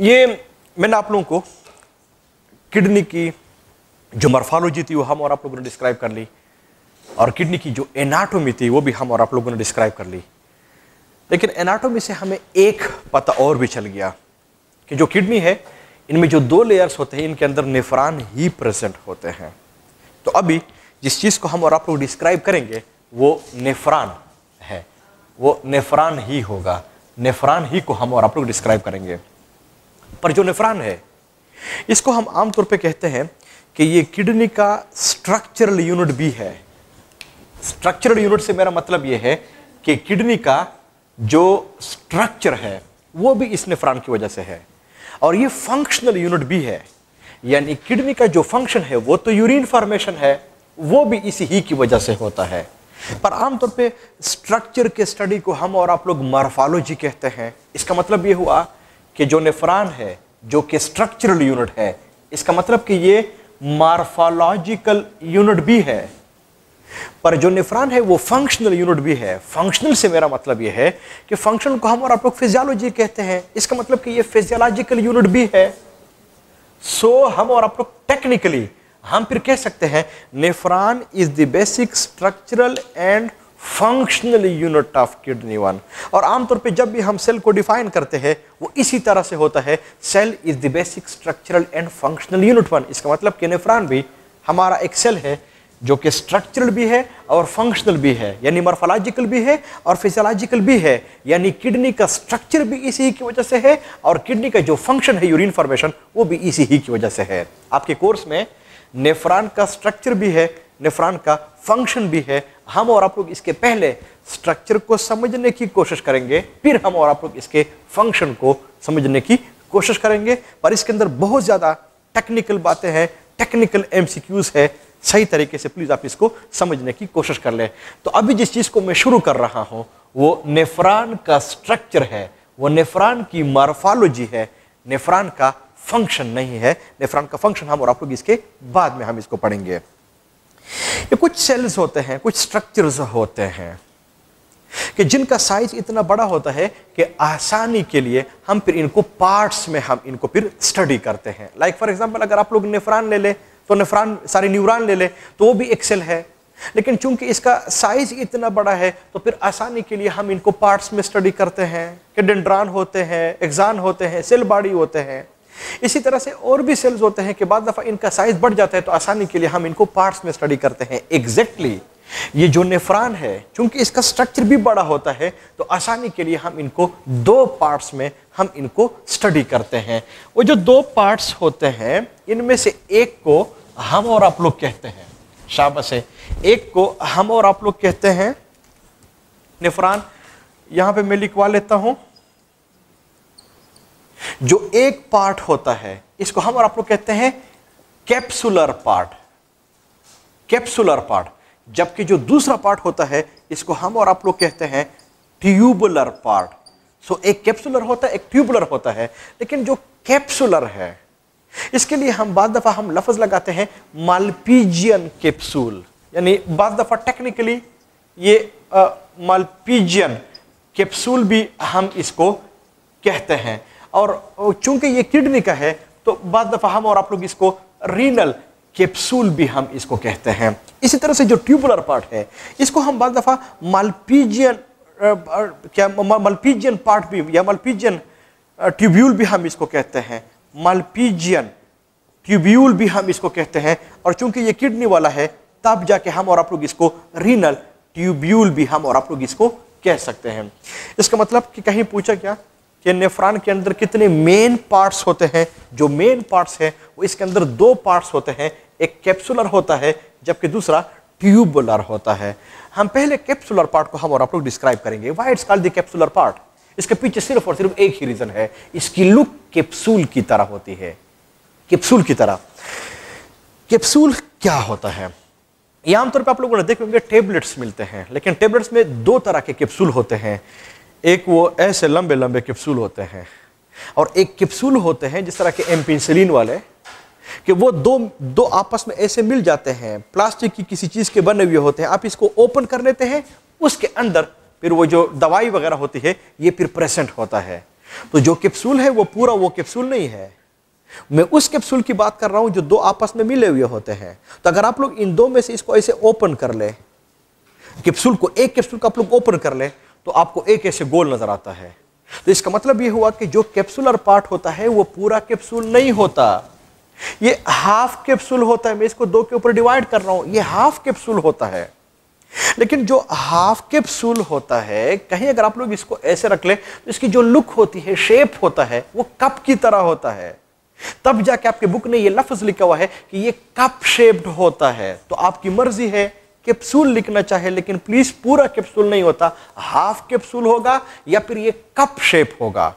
ये मैंने आप लोगों को किडनी की जो मर्फालोजी थी वो हम और आप लोगों ने डिस्क्राइब कर ली और किडनी की जो एनाटोमी थी वो भी हम और आप लोगों ने डिस्क्राइब कर ली लेकिन एनाटोमी से हमें एक पता और भी चल गया कि जो किडनी है इनमें जो दो लेयर्स होते हैं इनके अंदर निफरान ही प्रेजेंट होते हैं तो अभी जिस चीज़ को हम और आप लोग डिस्क्राइब करेंगे वो नेफरान है वो नेफरान ही होगा नेफरान ही को हम और आप लोग डिस्क्राइब करेंगे पर जो नेफ्रान है इसको हम आमतौर पे कहते हैं कि ये किडनी का स्ट्रक्चरल यूनिट भी है स्ट्रक्चरल यूनिट से मेरा मतलब ये है कि किडनी का जो स्ट्रक्चर है वो भी इस नेफ्रान की वजह से है और ये फंक्शनल यूनिट भी है यानी किडनी का जो फंक्शन है वो तो यूरिन फॉर्मेशन है वो भी इसी ही की वजह से होता है पर आमतौर पे स्ट्रक्चर के स्टडी को हम और आप लोग मार्फालोजी कहते हैं इसका मतलब ये हुआ कि जो नेफरान है जो कि स्ट्रक्चरल यूनिट है इसका मतलब कि ये मार्फोलॉजिकल यूनिट भी है पर जो निफरान है वो फंक्शनल यूनिट भी है फंक्शनल से मेरा मतलब ये है कि फंक्शन को हम और आप लोग फिजियोलॉजी कहते हैं इसका मतलब कि ये फिजियोलॉजिकल यूनिट भी है सो so, हम और आप लोग टेक्निकली हम फिर कह सकते हैं nephron is the basic structural and functionally unit of kidney one और आमतौर पे जब भी हम सेल को डिफाइन करते हैं वो इसी तरह से होता है cell is the basic structural and functional unit one इसका मतलब कि नेफ्रॉन भी हमारा एक सेल है जो कि स्ट्रक्चरल भी है और फंक्शनल भी है यानी मॉर्फोलॉजिकल भी है और फिजियोलॉजिकल भी है यानी किडनी का स्ट्रक्चर भी इसी की वजह से है और किडनी का जो फंक्शन है यूरिन फॉर्मेशन वो भी इसी ही की वजह से है आपके कोर्स में नेफ्रॉन का स्ट्रक्चर भी है नेफ्रॉन का फंक्शन भी है हम और आप लोग इसके पहले स्ट्रक्चर को समझने की कोशिश करेंगे फिर हम और आप लोग इसके फंक्शन को समझने की कोशिश करेंगे पर इसके अंदर बहुत ज़्यादा टेक्निकल बातें हैं टेक्निकल एमसीक्यूज है सही तरीके से प्लीज़ आप इसको समझने की कोशिश कर लें तो अभी जिस चीज़ को मैं शुरू कर रहा हूँ वो नेफ्रान का स्ट्रक्चर है वो नेफ्रान की मार्फालोजी है नेफ्रान का फंक्शन नहीं है नेफ्रान का फंक्शन हम और आप लोग इसके बाद में हम इसको पढ़ेंगे ये कुछ सेल्स होते हैं कुछ स्ट्रक्चर्स होते हैं कि जिनका साइज इतना बड़ा होता है कि आसानी के लिए हम फिर इनको पार्ट्स में हम इनको फिर स्टडी करते हैं लाइक फॉर एग्जांपल अगर आप लोग नेफ्रान ले तो ले तो नेफ्रान सारी न्यूरान ले ले तो वो भी एक सेल है लेकिन चूंकि इसका साइज इतना बड़ा है तो फिर आसानी के लिए हम इनको पार्ट्स में स्टडी करते हैं कि डेंड्रान होते हैं एग्जान होते हैं सेल बॉडी होते हैं इसी तरह से और भी सेल्स होते हैं कि बाद दफ़ा इनका साइज़ बढ़ जाता है तो आसानी के लिए हम इनको पार्ट्स में स्टडी करते हैं एग्जैक्टली exactly ये जो नेफ्रान है चूंकि इसका स्ट्रक्चर भी बड़ा होता है तो आसानी के लिए हम इनको दो पार्ट्स में हम इनको स्टडी करते हैं वो जो दो पार्ट्स होते हैं इनमें से एक को हम और आप लोग कहते हैं शाबस है एक को हम और आप लोग कहते हैं निफरान यहां पे मैं लिखवा लेता हूं जो एक पार्ट होता है इसको हम और आप लोग कहते हैं कैप्सुलर पार्ट कैप्सुलर पार्ट जबकि जो दूसरा पार्ट होता है इसको हम और आप लोग कहते हैं ट्यूबुलर पार्ट सो एक कैप्सुलर होता है एक ट्यूबुलर होता है लेकिन जो कैप्सुलर है इसके लिए हम बाद दफ़ा हम लफज लगाते हैं मालपीजियन कैप्सूल यानी बाद दफ़ा टेक्निकली ये मालपीजियन कैप्सूल भी हम इसको कहते हैं और चूंकि ये किडनी का है तो बाद दफ़ा हम और आप लोग इसको रीनल कैप्सूल भी हम इसको कहते हैं इसी तरह से जो ट्यूबुलर पार्ट है इसको हम बाद दफ़ा मल्पीजियन क्या मल्पीजियन पार्ट भी या मल्पीजियन ट्यूब्यूल भी हम इसको कहते हैं मल्पीजियन ट्यूब्यूल भी हम इसको कहते हैं और चूंकि ये किडनी वाला है तब जाके हम और आप लोग इसको रीनल ट्यूब्यूल भी हम और आप लोग इसको कह सकते हैं इसका मतलब कि कहीं पूछा क्या कि नेफ्रान के अंदर कितने मेन पार्ट्स होते हैं जो मेन पार्ट्स हैं वो इसके अंदर दो पार्ट्स होते हैं एक कैप्सुलर होता है जबकि दूसरा ट्यूबुलर होता है हम पहले कैप्सुलर पार्ट को हम और आप लोग डिस्क्राइब करेंगे why it's called the capsular part इसके पीछे सिर्फ और सिर्फ एक ही रीज़न है इसकी लुक कैप्सूल की तरह होती है कैप्सूल की तरह कैप्सूल क्या होता है आमतौर पर आप लोगों ने देखे होंगे टेबलेट्स मिलते हैं लेकिन टेबलेट्स में दो तरह के कैप्सूल होते हैं एक वो ऐसे लंबे लंबे कैप्सूल होते हैं और एक कैप्सूल होते हैं जिस तरह के एम्पिसलिन वाले कि वो दो दो आपस में ऐसे मिल जाते हैं प्लास्टिक की किसी चीज़ के बने हुए होते हैं आप इसको ओपन कर लेते हैं उसके अंदर फिर वो जो दवाई वगैरह होती है ये फिर प्रेजेंट होता है तो जो कैप्सूल है वो पूरा वो कैप्सूल नहीं है मैं उस कैप्सूल की बात कर रहा हूं जो दो आपस में मिले हुए होते हैं तो अगर आप लोग इन दो में से इसको ऐसे ओपन कर ले कैप्सूल को एक कैप्सूल को आप लोग ओपन कर ले तो आपको एक ऐसे गोल नज़र आता है तो इसका मतलब यह हुआ कि जो कैप्सुलर पार्ट होता है वो पूरा कैप्सूल नहीं होता ये हाफ कैप्सूल होता है मैं इसको दो के ऊपर डिवाइड कर रहा हूं ये हाफ कैप्सूल होता है लेकिन जो हाफ कैप्सूल होता है कहीं अगर आप लोग इसको ऐसे रख लें तो इसकी जो लुक होती है शेप होता है वो कप की तरह होता है तब जाके आपके बुक ने ये लफ्ज लिखा हुआ है कि ये कप शेप्ड होता है तो आपकी मर्जी है कैप्सूल लिखना चाहे लेकिन प्लीज़ पूरा कैप्सूल नहीं होता हाफ कैप्सूल होगा या फिर ये कप शेप होगा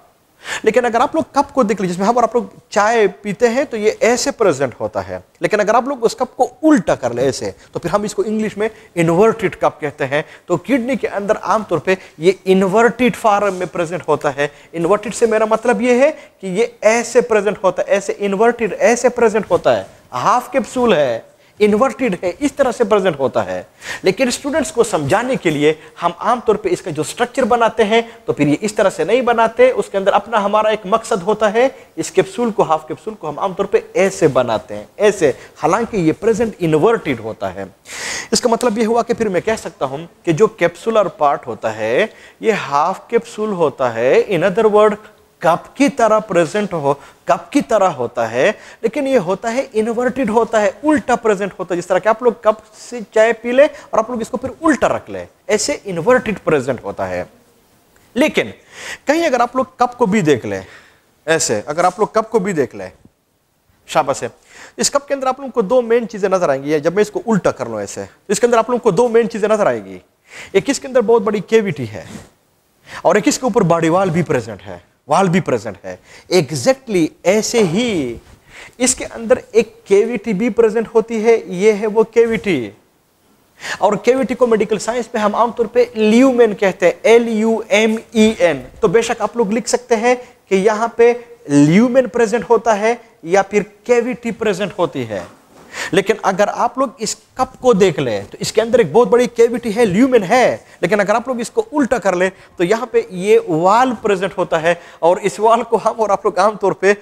लेकिन अगर आप लोग कप को देख लीजिए जिसमें हम और आप लोग चाय पीते हैं तो ये ऐसे प्रेजेंट होता है लेकिन अगर आप लोग उस कप को उल्टा कर ले ऐसे तो फिर हम इसको इंग्लिश में इन्वर्टेड कप कहते हैं तो किडनी के अंदर आमतौर पे ये इन्वर्टेड फॉर्म में प्रेजेंट होता है इन्वर्टेड से मेरा मतलब ये है कि ये ऐसे प्रेजेंट होता है ऐसे इन्वर्टेड ऐसे प्रेजेंट होता है हाफ कैप्सूल है इन्वर्टेड है इस तरह से प्रेजेंट होता है लेकिन स्टूडेंट्स को समझाने के लिए हम आमतौर पे इसका जो स्ट्रक्चर बनाते हैं तो फिर ये इस तरह से नहीं बनाते उसके अंदर अपना हमारा एक मकसद होता है इस कैप्सूल को हाफ कैप्सूल को हम आमतौर पे ऐसे बनाते हैं ऐसे हालांकि ये प्रेजेंट इन्वर्टेड होता है इसका मतलब ये हुआ कि फिर मैं कह सकता हूँ कि जो कैप्सुलर पार्ट होता है ये हाफ कैप्सूल होता है इन अदर वर्ड कप की तरह प्रेजेंट हो कप की तरह होता है लेकिन ये होता है इन्वर्टेड होता है उल्टा प्रेजेंट होता है जिस तरह के आप लोग कप से चाय पी ले और आप लोग इसको फिर उल्टा रख ले ऐसे इन्वर्टेड प्रेजेंट होता है लेकिन कहीं अगर आप लोग कप को भी देख ले ऐसे अगर आप लोग कप को भी देख ले शाबाश है इस कप के अंदर आप लोग को दो मेन चीज़ें नजर आएंगी जब मैं इसको उल्टा कर लो ऐसे तो इसके अंदर आप लोग को दो मेन चीज़ें नजर आएगी एक इसके अंदर बहुत बड़ी केविटी है और एक इसके ऊपर बाड़ीवाल भी प्रेजेंट है वाल भी प्रेजेंट है एग्जैक्टली exactly ऐसे ही इसके अंदर एक केविटी भी प्रेजेंट होती है ये है वो केविटी और केविटी को मेडिकल साइंस में हम आमतौर पे ल्यूमेन कहते हैं L U M E N तो बेशक आप लोग लिख सकते हैं कि यहां पे ल्यूमेन प्रेजेंट होता है या फिर केविटी प्रेजेंट होती है लेकिन अगर आप लोग इस कप को देख लें तो इसके अंदर एक बहुत बड़ी केविटी है ल्यूमिन है लेकिन अगर आप लोग इसको उल्टा कर लें तो यहाँ पे ये वाल प्रेजेंट होता है और इस वाल को हम और आप लोग आमतौर पे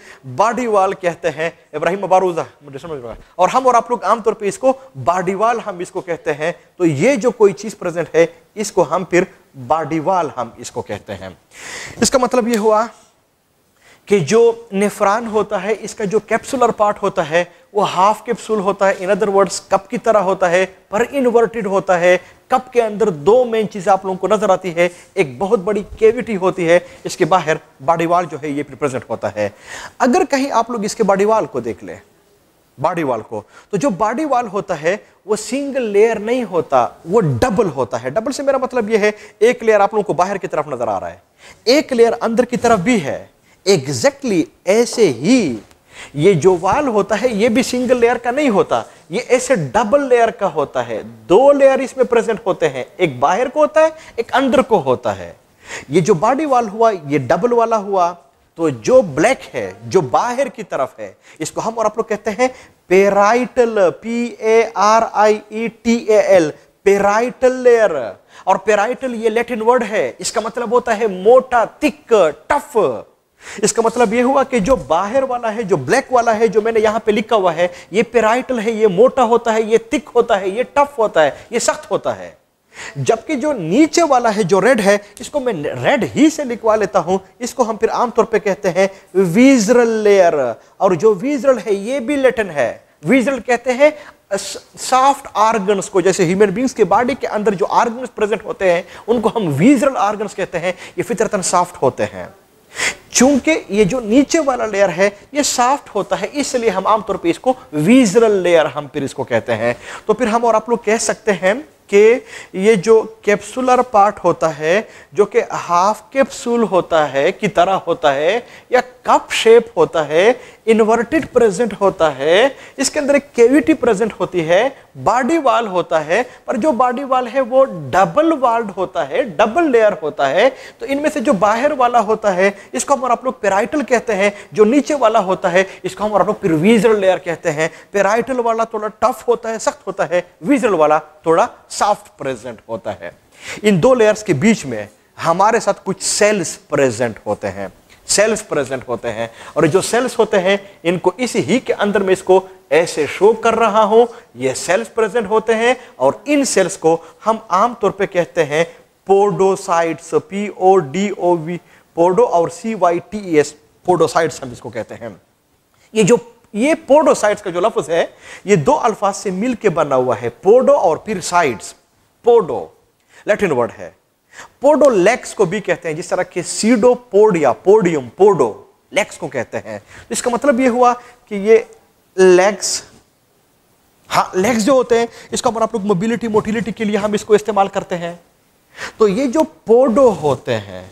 बाडी वाल कहते हैं इब्राहिम बारूजा मुझे समझ और हम और आप लोग आमतौर पर इसको बाडी वाल हम इसको कहते हैं तो ये जो कोई चीज़ प्रेजेंट है इसको हम फिर वाल हम इसको कहते हैं इसका मतलब ये हुआ कि जो नेफरान होता है इसका जो कैप्सुलर पार्ट होता है वो हाफ कैप्सूल होता है इन अदर वर्ड्स कप की तरह होता है पर इनवर्टेड होता है कप के अंदर दो मेन चीज़ें आप लोगों को नजर आती है एक बहुत बड़ी केविटी होती है इसके बाहर बाडीवाल जो है ये रिप्रेजेंट होता है अगर कहीं आप लोग इसके बाडीवाल को देख लें बाडीवाल वाल को तो जो बॉडी वाल होता है वो सिंगल लेयर नहीं होता वो डबल होता है डबल से मेरा मतलब ये है एक लेयर आप लोगों को बाहर की तरफ नजर आ रहा है एक लेयर अंदर की तरफ भी है एग्जैक्टली exactly ऐसे ही ये जो वाल होता है ये भी सिंगल लेयर का नहीं होता ये ऐसे डबल लेयर का होता है दो लेयर इसमें प्रेजेंट होते हैं एक बाहर को होता है एक अंदर को होता है ये जो बॉडी वाल हुआ ये डबल वाला हुआ तो जो ब्लैक है जो बाहर की तरफ है इसको हम और आप लोग कहते हैं parietal P A R I E T A L parietal layer और पेराइटल ये लैटिन वर्ड है इसका मतलब होता है मोटा तिक टफ इसका मतलब यह हुआ कि जो बाहर वाला है जो ब्लैक वाला है जो मैंने यहां पे लिखा हुआ है ये पेराइटल है ये मोटा होता है ये थिक होता है ये टफ होता है ये सख्त होता है जबकि जो नीचे वाला है जो रेड है इसको मैं रेड ही से लिखवा लेता हूं इसको हम फिर आमतौर पर कहते हैं विजरल लेयर और जो विजरल है ये भी लेटन है विजरल कहते हैं सॉफ्ट आर्गन्स को जैसे ह्यूमन बींग्स के बॉडी के अंदर जो आर्गन्स प्रेजेंट होते हैं उनको हम विजरल आर्गन्स कहते हैं ये फितरतन सॉफ्ट होते हैं चूंकि ये जो नीचे वाला लेयर है ये सॉफ्ट होता है इसलिए हम आमतौर पर इसको विजरल लेयर हम फिर इसको कहते हैं तो फिर हम और आप लोग कह सकते हैं कि ये जो कैप्सुलर पार्ट होता है जो कि हाफ कैप्सूल होता है की तरह होता है या कप शेप होता है इन्वर्टेड प्रेजेंट होता है इसके अंदर एक केविटी प्रेजेंट होती है बॉडी वाल होता है पर जो बॉडी वाल है वो डबल वाल्ड होता है डबल लेयर होता है तो इनमें से जो बाहर वाला होता है इसको हम और आप लोग पेराइटल कहते हैं जो नीचे वाला होता है इसको हम और आप लोग प्रिवीजल लेयर कहते हैं पेराइटल वाला थोड़ा टफ होता है सख्त होता है विजल वाला थोड़ा सॉफ्ट प्रेजेंट होता है इन दो लेयर्स के बीच में हमारे साथ कुछ सेल्स प्रेजेंट होते हैं सेल्स प्रेजेंट होते हैं और जो सेल्स होते हैं इनको इसी ही के अंदर में इसको ऐसे शो कर रहा हूं ये सेल्स प्रेजेंट होते हैं और इन सेल्स को हम आमतौर पे कहते हैं podocytes P O D O V podo और C Y T S podocytes हम इसको कहते हैं ये जो ये साइड्स का जो लफ्ज़ है ये दो अल्फाज से मिलके बना हुआ है पोडो और फिर साइड्स पोडो लैटिन वर्ड है पोडो लेक्स को भी कहते हैं जिस तरह के सीडो पोडिया पोडियम पोडो लेक्स को कहते हैं तो इसका मतलब ये हुआ कि ये लेग्स हाँ लेग्स जो होते हैं इसका मतलब आप लोग मोबिलिटी मोटिलिटी के लिए हम इसको इस्तेमाल करते हैं तो ये जो पोडो होते हैं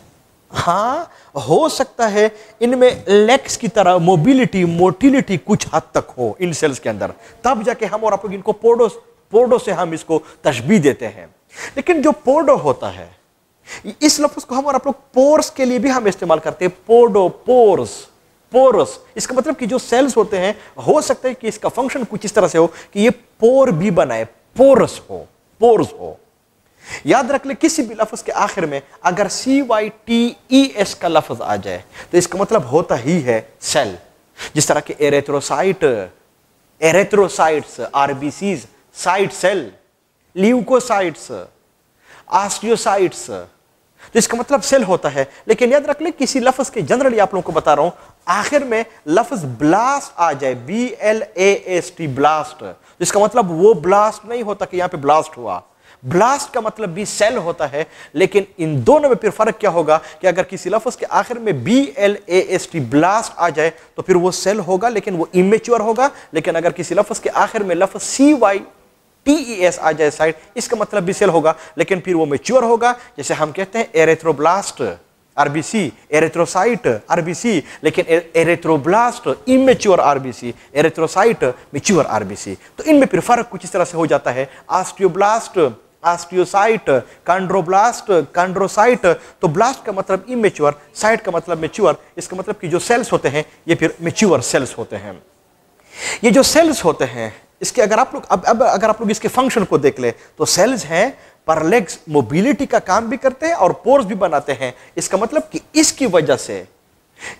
हाँ हो सकता है इनमें लेग्स की तरह मोबिलिटी मोटिलिटी कुछ हद तक हो इन सेल्स के अंदर तब जाके हम और आप लोग इनको पोडो पोडो से हम इसको तशबी देते हैं लेकिन जो पोडो होता है इस लफ्ज को हम और आप लोग पोर्स के लिए भी हम इस्तेमाल करते हैं पोडो पोर्स पोरस इसका मतलब कि जो सेल्स होते हैं हो सकता है कि इसका फंक्शन कुछ इस तरह से हो कि ये पोर भी बनाए पोरस हो पोर्स हो याद रख ले किसी भी लफ्ज़ के आखिर में अगर C Y T E S का लफ्ज़ आ जाए तो इसका मतलब होता ही है सेल जिस तरह के erythrocyte erythrocytes RBCs cyte cell leukocytes osteocytes तो इसका मतलब सेल होता है लेकिन याद रख ले किसी लफ्ज़ के जनरली आप लोगों को बता रहा हूं आखिर में लफ्ज़ ब्लास्ट आ जाए B L A S T blast इसका मतलब वो ब्लास्ट नहीं होता कि यहां पे ब्लास्ट हुआ ब्लास्ट का मतलब भी सेल होता है लेकिन इन दोनों में फिर फर्क क्या होगा कि अगर किसी लफ्ज़ के आखिर में B L A S T blast आ जाए तो फिर वो सेल होगा लेकिन वो इमेच्योर होगा लेकिन अगर किसी लफ्ज़ के आखिर में लफ्ज़ C Y T E S आ जाए साइड इसका मतलब भी सेल होगा लेकिन फिर वो मेच्योर होगा जैसे हम कहते हैं एरेथ्रोब्लास्ट आरबीसी एरेथ्रोसाइट आरबीसी लेकिन erythroblast immature RBC erythrocyte mature RBC तो इनमें फिर फर्क कुछ इस तरह से हो जाता है आस्टियोब्लास्ट ऑस्टियोसाइट कंड्रोब्लास्ट कंड्रोसाइट तो ब्लास्ट का मतलब इमेच्योर साइट का मतलब मेच्योर इसका मतलब कि जो सेल्स होते हैं ये फिर मेच्योर सेल्स होते हैं ये जो सेल्स होते हैं इसके अगर आप लोग अब अब अगर आप लोग इसके फंक्शन को देख ले तो सेल्स हैं पर लेग्स मोबिलिटी का काम भी करते हैं और पोर्स भी बनाते हैं इसका मतलब कि इसकी वजह से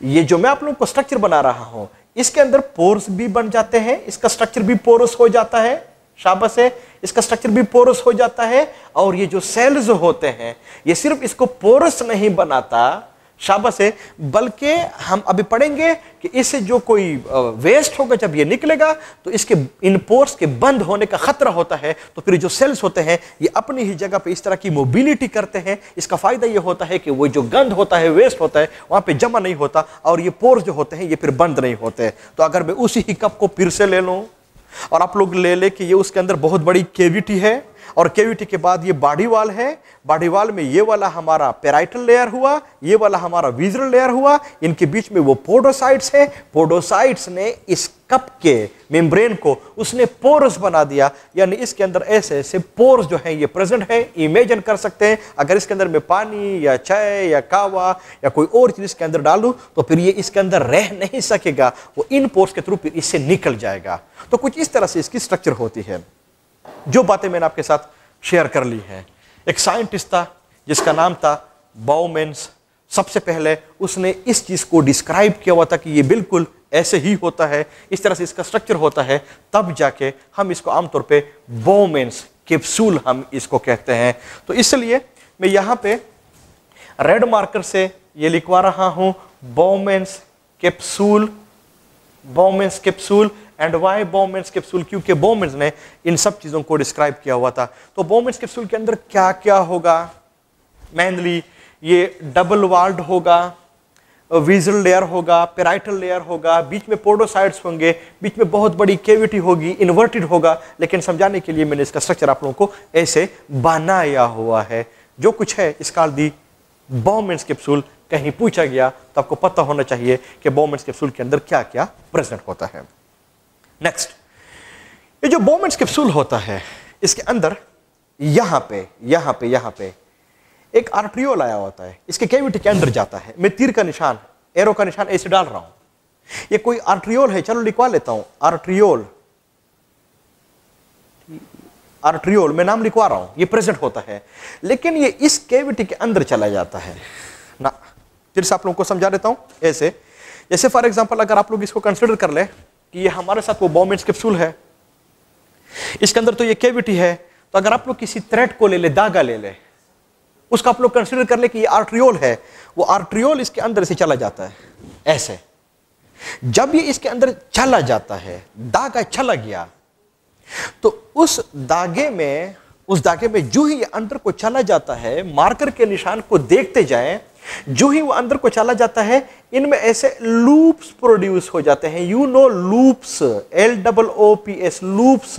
ये जो मैं आप लोगों को स्ट्रक्चर बना रहा हूं इसके अंदर पोर्स भी बन जाते हैं इसका स्ट्रक्चर भी पोरस हो जाता है शाबस है इसका स्ट्रक्चर भी पोरस हो जाता है और ये जो सेल्स होते हैं ये सिर्फ इसको पोरस नहीं बनाता शाबस है बल्कि हम अभी पढ़ेंगे कि इससे जो कोई वेस्ट होगा जब ये निकलेगा तो इसके इन पोर्स के बंद होने का खतरा होता है तो फिर जो सेल्स होते हैं ये अपनी ही जगह पे इस तरह की मोबिलिटी करते हैं इसका फ़ायदा ये होता है कि वो जो गंद होता है वेस्ट होता है वहां पे जमा नहीं होता और ये पोर्स जो होते हैं ये फिर बंद नहीं होते तो अगर मैं उसी ही कप को फिर से ले लूँ और आप लोग ले ले कि ये उसके अंदर बहुत बड़ी केविटी है और केविटी के बाद ये बाडी वाल है बाडी वाल में ये वाला हमारा पेराइटल लेयर हुआ ये वाला हमारा विजरल लेयर हुआ इनके बीच में वो पोडोसाइट्स है पोडोसाइट्स ने इस कप के मेम्ब्रेन को उसने पोर्स बना दिया यानी इसके अंदर ऐसे ऐसे पोर्स जो हैं ये प्रेजेंट है इमेजिन कर सकते हैं अगर इसके अंदर मैं पानी या चाय या कावा या कोई और चीज़ इसके अंदर डालूं तो फिर ये इसके अंदर रह नहीं सकेगा वो इन पोर्स के थ्रू फिर इससे निकल जाएगा तो कुछ इस तरह से इसकी स्ट्रक्चर होती है जो बातें मैंने आपके साथ शेयर कर ली हैं एक साइंटिस्ट था जिसका नाम था बाउमेंस सबसे पहले उसने इस चीज़ को डिस्क्राइब किया हुआ था कि ये बिल्कुल ऐसे ही होता है इस तरह से इसका स्ट्रक्चर होता है तब जाके हम इसको आमतौर पे बोमेंस कैप्सूल हम इसको कहते हैं तो इसलिए मैं यहाँ पे रेड मार्कर से ये लिखवा रहा हूँ Bowman's capsule Bowman's capsule and why Bowman's capsule क्योंकि बोमेंस ने इन सब चीज़ों को डिस्क्राइब किया हुआ था तो बोमेंस कैप्सूल के अंदर क्या क्या होगा मेनली ये डबल वाल्ड होगा विजल लेयर होगा पेराइटल लेयर होगा बीच में पोडोसाइड्स होंगे बीच में बहुत बड़ी केविटी होगी इन्वर्टेड होगा लेकिन समझाने के लिए मैंने इसका स्ट्रक्चर आप लोगों को ऐसे बनाया हुआ है जो कुछ है इसका दी बॉमेंट्स कैप्सूल कहीं पूछा गया तो आपको पता होना चाहिए कि बॉमेंट्स कैप्सूल के अंदर क्या क्या प्रेजेंट होता है नेक्स्ट ये जो बॉमेंट्स कैप्सूल होता है इसके अंदर यहां पे यहां पे यहां पे एक आर्ट्रियोल लाया होता है इसके कैविटी के अंदर जाता है मैं तीर का निशान एरो का निशान ऐसे डाल रहा हूं ये कोई आर्ट्रियोल है चलो लिखवा लेता हूं आर्ट्रियोल आर्ट्रियोल मैं नाम लिखवा रहा हूं ये प्रेजेंट होता है लेकिन ये इस कैविटी के अंदर चला जाता है ना फिर से आप लोगों को समझा देता हूं ऐसे जैसे फॉर एग्जाम्पल अगर आप लोग इसको कंसिडर कर ले कि ये हमारे साथ वो बॉमेंट्स कैप्सूल है इसके अंदर तो ये कैविटी है तो अगर आप लोग किसी थ्रेट को ले ले दागा ले लें उसका आप लोग कंसिडर कर ले कि ये आर्ट्रियोल है वो आर्ट्रियोल इसके अंदर से चला जाता है ऐसे जब ये इसके अंदर चला जाता है दागा चला गया तो उस दागे में उस दागे में जो ही अंदर को चला जाता है मार्कर के निशान को देखते जाए जो ही वो अंदर को चला जाता है इनमें ऐसे लूप्स प्रोड्यूस हो जाते हैं you know loops L double O P S loops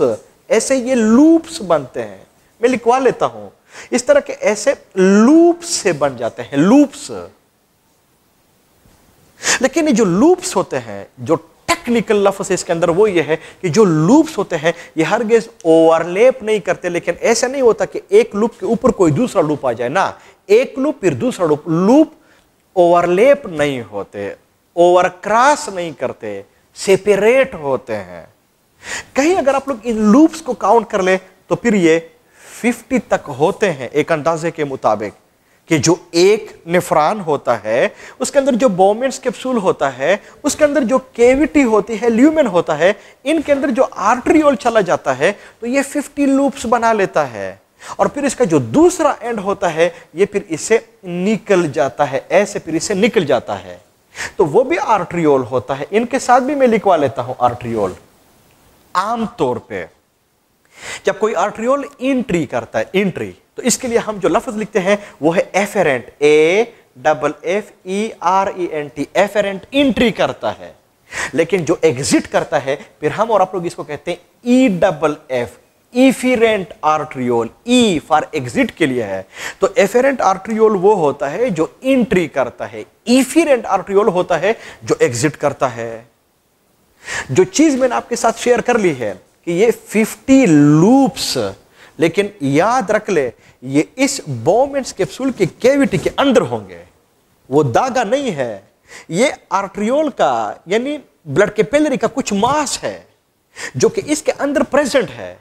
ऐसे ये लूप्स बनते हैं मैं लिखवा लेता हूं इस तरह के ऐसे लूप से बन जाते हैं लूप्स लेकिन जो लूप्स होते हैं जो टेक्निकल लफ्ज इसके अंदर वो ये है कि जो लूप्स होते हैं ये हर गेज ओवरलेप नहीं करते लेकिन ऐसा नहीं होता कि एक लूप के ऊपर कोई दूसरा लूप आ जाए ना एक लूप फिर दूसरा लूप लूप ओवरलेप नहीं होते ओवरक्रॉस नहीं करते सेपरेट होते हैं कहीं अगर आप लोग इन लूप्स को काउंट कर ले तो फिर ये फिफ्टी तक होते हैं एक अंदाजे के मुताबिक कि जो एक निफरान होता है उसके अंदर जो बोमेंट्स कैप्सूल होता है उसके अंदर जो केविटी होती है ल्यूमेन होता है इनके अंदर जो आर्ट्रियोल चला जाता है तो ये 50 लूप्स बना लेता है और फिर इसका जो दूसरा एंड होता है ये फिर इसे निकल जाता है ऐसे फिर इसे निकल जाता है तो वो भी आर्ट्रियोल होता है इनके साथ भी मैं लिखवा लेता हूं आर्ट्रियोल आमतौर पर जब कोई आर्ट्रियोल इंट्री करता है इंट्री तो इसके लिए हम जो लफ्ज लिखते हैं वो है afferent A double F E R E N T afferent entry करता है लेकिन जो एग्जिट करता है फिर हम और आप लोग इसको कहते हैं E double F efferent arteriole E for exit के लिए है तो एफेरेंट आर्ट्रियोल वो होता है जो इंट्री करता है इफिरेंट आर्ट्रियोल होता है जो एग्जिट करता है जो चीज मैंने आपके साथ शेयर कर ली है कि ये 50 लूप्स लेकिन याद रख ले ये इस बोमेंट्स कैप्सूल की कैविटी के अंदर होंगे वो दागा नहीं है ये आर्ट्रियोल का यानी ब्लड के पेलरी का कुछ मास है जो कि इसके अंदर प्रेजेंट है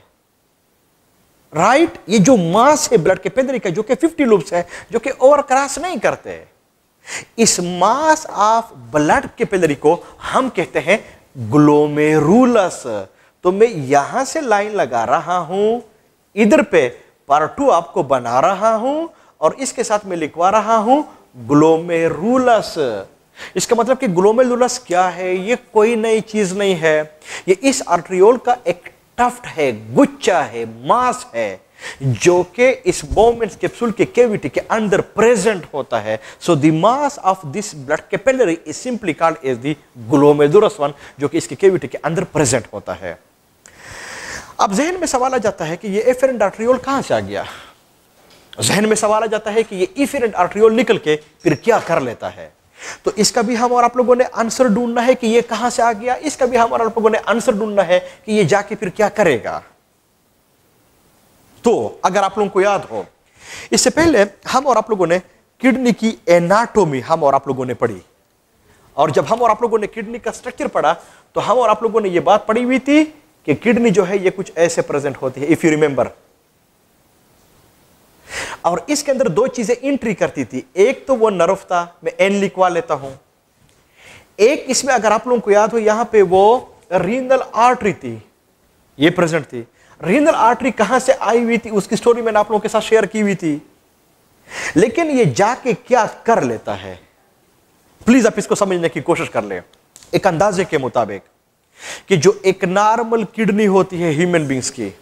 राइट right? ये जो मास है ब्लड के पेलरी का जो कि 50 लूप्स है जो कि ओवर क्रॉस नहीं करते इस मास ऑफ ब्लड के पेलरी को हम कहते हैं ग्लोमेरुलस तो मैं यहां से लाइन लगा रहा हूं इधर पे पार्ट टू आपको बना रहा हूं और इसके साथ मैं लिखवा रहा हूं ग्लोमेरुलस इसका मतलब कि ग्लोमेरुलस क्या है ये कोई नई चीज नहीं है ये इस आर्ट्रियोल का एक टफ्ट है गुच्छा है मास है जो कि इस बोमेंट कैप्सूल के केविटी के अंदर प्रेजेंट होता है so the mass of this blood capillary is simply called as the glomerulus one जो कि इसके केविटी के अंदर प्रेजेंट होता है अब जहन में सवाल आ जाता है कि ये एफेरेंट आर्ट्रियोल कहां से आ गया जहन में सवाल आ जाता है कि ये इफेरेंट आर्ट्रियोल निकल के फिर क्या कर लेता है तो इसका भी हम और आप लोगों ने आंसर ढूंढना है कि ये कहां से आ गया इसका भी हम और आप लोगों ने आंसर ढूंढना है कि ये जाके फिर क्या करेगा तो अगर आप लोगों को याद हो इससे पहले हम और आप लोगों ने किडनी की एनाटोमी हम और आप लोगों ने पढ़ी और जब हम और आप लोगों ने किडनी का स्ट्रक्चर पढ़ा तो हम और आप लोगों ने यह बात पढ़ी हुई थी कि किडनी जो है ये कुछ ऐसे प्रेजेंट होती है इफ यू रिमेंबर और इसके अंदर दो चीजें इंट्री करती थी एक तो वो नर्व था मैं एन लिखवा लेता हूं एक इसमें अगर आप लोगों को याद हो यहां पे वो रीनल आर्टरी थी ये प्रेजेंट थी रीनल आर्टरी कहां से आई हुई थी उसकी स्टोरी मैंने आप लोगों के साथ शेयर की हुई थी लेकिन ये जाके क्या कर लेता है प्लीज आप इसको समझने की कोशिश कर ले एक अंदाजे के मुताबिक कि जो एक नॉर्मल किडनी होती है ह्यूमन बींग्स की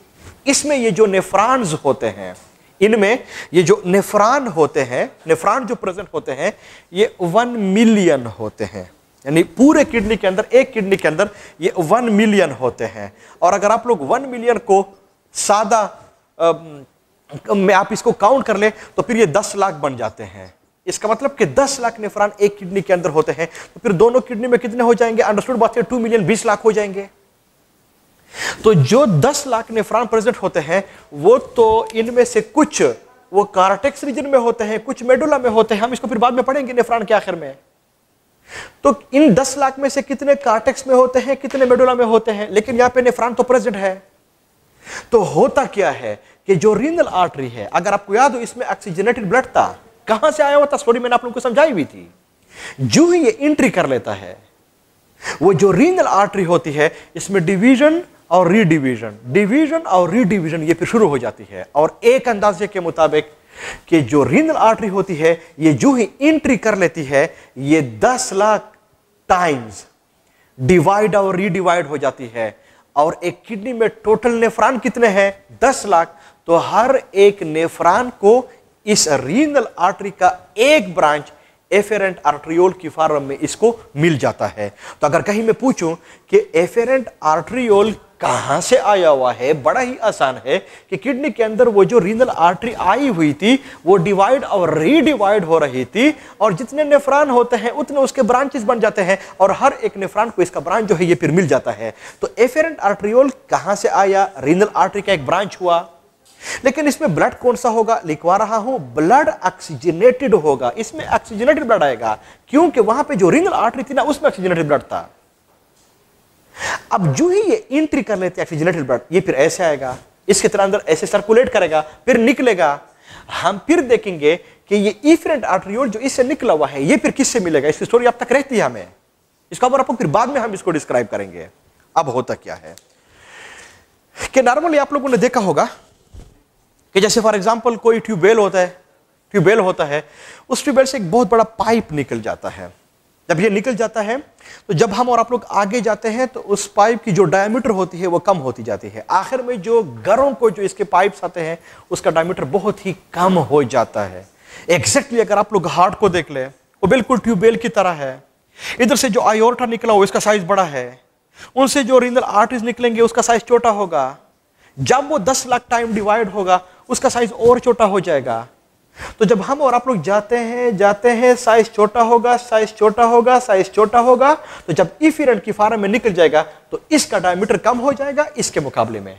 इसमें ये जो नेफ्रॉन्स होते हैं इनमें ये जो नेफ्रान होते हैं नेफ्रान जो प्रेजेंट होते हैं ये वन मिलियन होते हैं यानी पूरे किडनी के अंदर एक किडनी के अंदर ये वन मिलियन होते हैं और अगर आप लोग वन मिलियन को सादा में आप इसको काउंट कर ले तो फिर ये दस लाख बन जाते हैं इसका मतलब कि 10 लाख नेफरान एक किडनी के अंदर होते हैं तो फिर दोनों किडनी में कितने हो जाएंगे अंडरस्टूड बात टू मिलियन बीस लाख हो जाएंगे तो जो 10 लाख नेफरान प्रेजेंट होते हैं वो तो इनमें से कुछ वो कार्टेक्स रीजन में होते हैं कुछ मेडुला में होते हैं हम इसको फिर बाद में पढ़ेंगे नेफरान के आखिर में तो इन दस लाख में से कितने कार्टेक्स में होते हैं कितने मेडुला में होते हैं लेकिन यहां पे नेफरान तो प्रेजेंट है तो होता क्या है कि जो रीनल आर्टरी है अगर आपको याद हो इसमें ऑक्सीजनेटेड ब्लड था कहां से आया हुआ था स्टोरी मैंने आप लोगों को समझाई हुई थी जो ही ये एंट्री कर लेता है वो जो रीनल आर्टरी होती है इसमें डिवीजन और रीडिवीजन डिवीजन और रीडिवीजन ये फिर शुरू हो जाती है और एक अंदाजे के मुताबिक कि जो रीनल आर्टरी होती है ये जो ही एंट्री कर लेती है ये दस लाख टाइम्स डिवाइड और रीडिवाइड हो जाती है और एक किडनी में टोटल नेफ्रान कितने हैं दस लाख तो हर एक नेफ्रान को इस रीनल आर्टरी का एक ब्रांच एफेरेंट आर्ट्रियोल की फार्म में इसको मिल जाता है तो अगर कहीं मैं पूछूं कि एफेरेंट आर्ट्रियोल कहां से आया हुआ है बड़ा ही आसान है कि किडनी के अंदर वो जो रीनल आर्टरी आई हुई थी वो डिवाइड और रीडिवाइड हो रही थी और जितने नेफ्रान होते हैं उतने उसके ब्रांचेस बन जाते हैं और हर एक नेफ्रान को इसका ब्रांच जो है ये फिर मिल जाता है तो एफेरेंट आर्ट्रियोल कहां से आया रीनल आर्टरी का एक ब्रांच हुआ लेकिन इसमें ब्लड कौन सा होगा लिखवा रहा हूं ब्लड ऑक्सीजनेटेड होगा इसमें ऑक्सीजनेटेड ब्लड आएगा क्योंकि वहां पे जो रिंगल आर्टरी थी ना उसमें ऑक्सीजनेटेड ब्लड था अब जो ही ये एंट्री कर लेते ऑक्सीजनेटेड ब्लड ये फिर ऐसे आएगा इसके तरह अंदर ऐसे सर्कुलेट करेगा फिर निकलेगा हम फिर देखेंगे कि ये इफरेंट आर्ट्रियोल जो इससे निकला हुआ है ये फिर किससे मिलेगा इसकी स्टोरी अब तक रहती है हमें इसका और फिर बाद में हम इसको डिस्क्राइब करेंगे अब होता क्या है कि नॉर्मली आप लोगों ने देखा होगा कि जैसे फॉर एग्जाम्पल कोई ट्यूबवेल होता है ट्यूबवेल होता है उस ट्यूबवेल से एक बहुत बड़ा पाइप निकल जाता है जब ये निकल जाता है तो जब हम और आप लोग आगे जाते हैं तो उस पाइप की जो डायमीटर होती है वो कम होती जाती है आखिर में जो घरों को जो इसके पाइप्स आते हैं उसका डायमीटर बहुत ही कम हो जाता है एग्जैक्टली अगर आप लोग हार्ट को देख लें वो बिल्कुल ट्यूबवेल की तरह है इधर से जो आयोरटा निकला हो इसका साइज बड़ा है उनसे जो रिंदल आर्टरीज निकलेंगे उसका साइज छोटा होगा जब वो दस लाख टाइम डिवाइड होगा उसका साइज और छोटा हो जाएगा तो जब हम और आप लोग जाते हैं जाते हैं साइज छोटा होगा साइज छोटा होगा साइज छोटा होगा तो जब ई e की फार्म में निकल जाएगा तो इसका डायमीटर कम हो जाएगा इसके मुकाबले में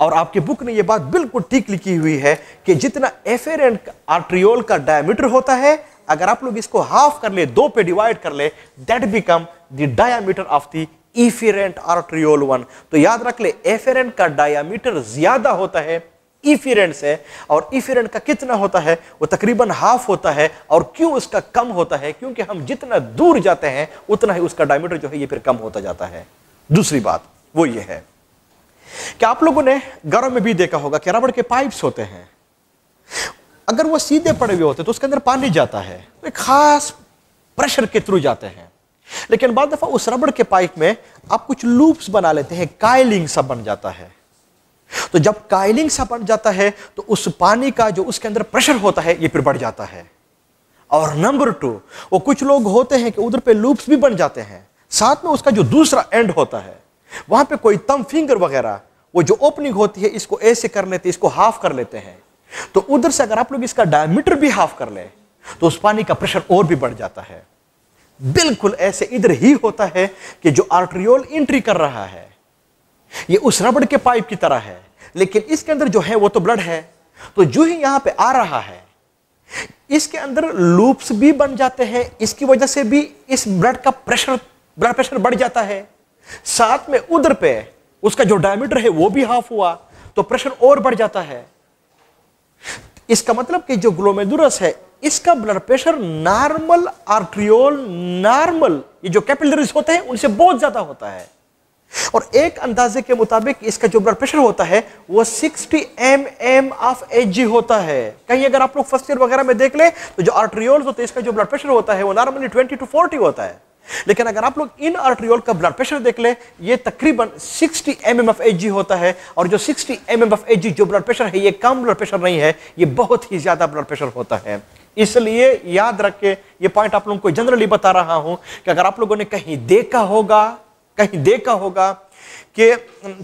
और आपकी बुक ने यह बात बिल्कुल ठीक लिखी हुई है कि जितना एफेर आर्ट्रियोल का डायमीटर होता है अगर आप लोग इसको हाफ कर ले दो पे डिवाइड कर ले that become the diameter of the efferent arteriole one तो याद रख ले एफेरेंट का डायामीटर ज्यादा होता है इफिरेंट्स से और इफिरेंट का कितना होता है वो तकरीबन हाफ होता है और क्यों उसका कम होता है क्योंकि हम जितना दूर जाते हैं उतना ही उसका डायमीटर जो है ये फिर कम होता जाता है दूसरी बात वो ये है कि आप लोगों ने घरों में भी देखा होगा कि रबड़ के पाइप्स होते हैं अगर वो सीधे पड़े हुए होते तो उसके अंदर पानी जाता है तो एक खास प्रेशर के थ्रू जाते हैं लेकिन बाद दफ़ा उस रबड़ के पाइप में आप कुछ लूप्स बना लेते हैं कायलिंग सब बन जाता है तो जब काइलिंग सा बढ़ जाता है तो उस पानी का जो उसके अंदर प्रेशर होता है ये फिर बढ़ जाता है और नंबर टू वो कुछ लोग होते हैं कि उधर पे लूप्स भी बन जाते हैं साथ में उसका जो दूसरा एंड होता है वहां पे कोई तम फिंगर वगैरह वो जो ओपनिंग होती है इसको ऐसे कर लेते इसको हाफ कर लेते हैं तो उधर से अगर आप लोग इसका डायमीटर भी हाफ कर ले तो उस पानी का प्रेशर और भी बढ़ जाता है बिल्कुल ऐसे इधर ही होता है कि जो आर्ट्रियोल एंट्री कर रहा है ये उस रबड़ के पाइप की तरह है लेकिन इसके अंदर जो है वो तो ब्लड है तो जो ही यहां पे आ रहा है इसके अंदर लूप्स भी बन जाते हैं इसकी वजह से भी इस ब्लड का प्रेशर ब्लड प्रेशर बढ़ जाता है साथ में उधर पे उसका जो डायमीटर है वो भी हाफ हुआ तो प्रेशर और बढ़ जाता है इसका मतलब कि जो ग्लोमेदुरस है इसका blood pressure normal arteriole normal ये जो कैपिलरीज होते हैं उनसे बहुत ज्यादा होता है और एक अंदाजे के मुताबिक इसका जो ब्लड प्रेशर होता है वो 60 एम एम ऑफ एच होता है कहीं अगर आप लोग फर्स्ट ईयर वगैरह में देख ले तो जो आर्ट्रियोल होते हैं इसका जो ब्लड प्रेशर होता है वो नॉर्मली 20 टू 40 होता है लेकिन अगर आप लोग इन आर्ट्रियोल का ब्लड प्रेशर देख ले ये तकरीबन 60 एम एम एफ एच होता है और जो 60 एम एम एफ एच जो ब्लड प्रेशर है ये कम ब्लड प्रेशर नहीं है ये बहुत ही ज्यादा ब्लड प्रेशर होता है इसलिए याद रखे ये पॉइंट आप लोगों को जनरली बता रहा हूं कि अगर आप लोगों ने कहीं देखा होगा कहीं देखा होगा कि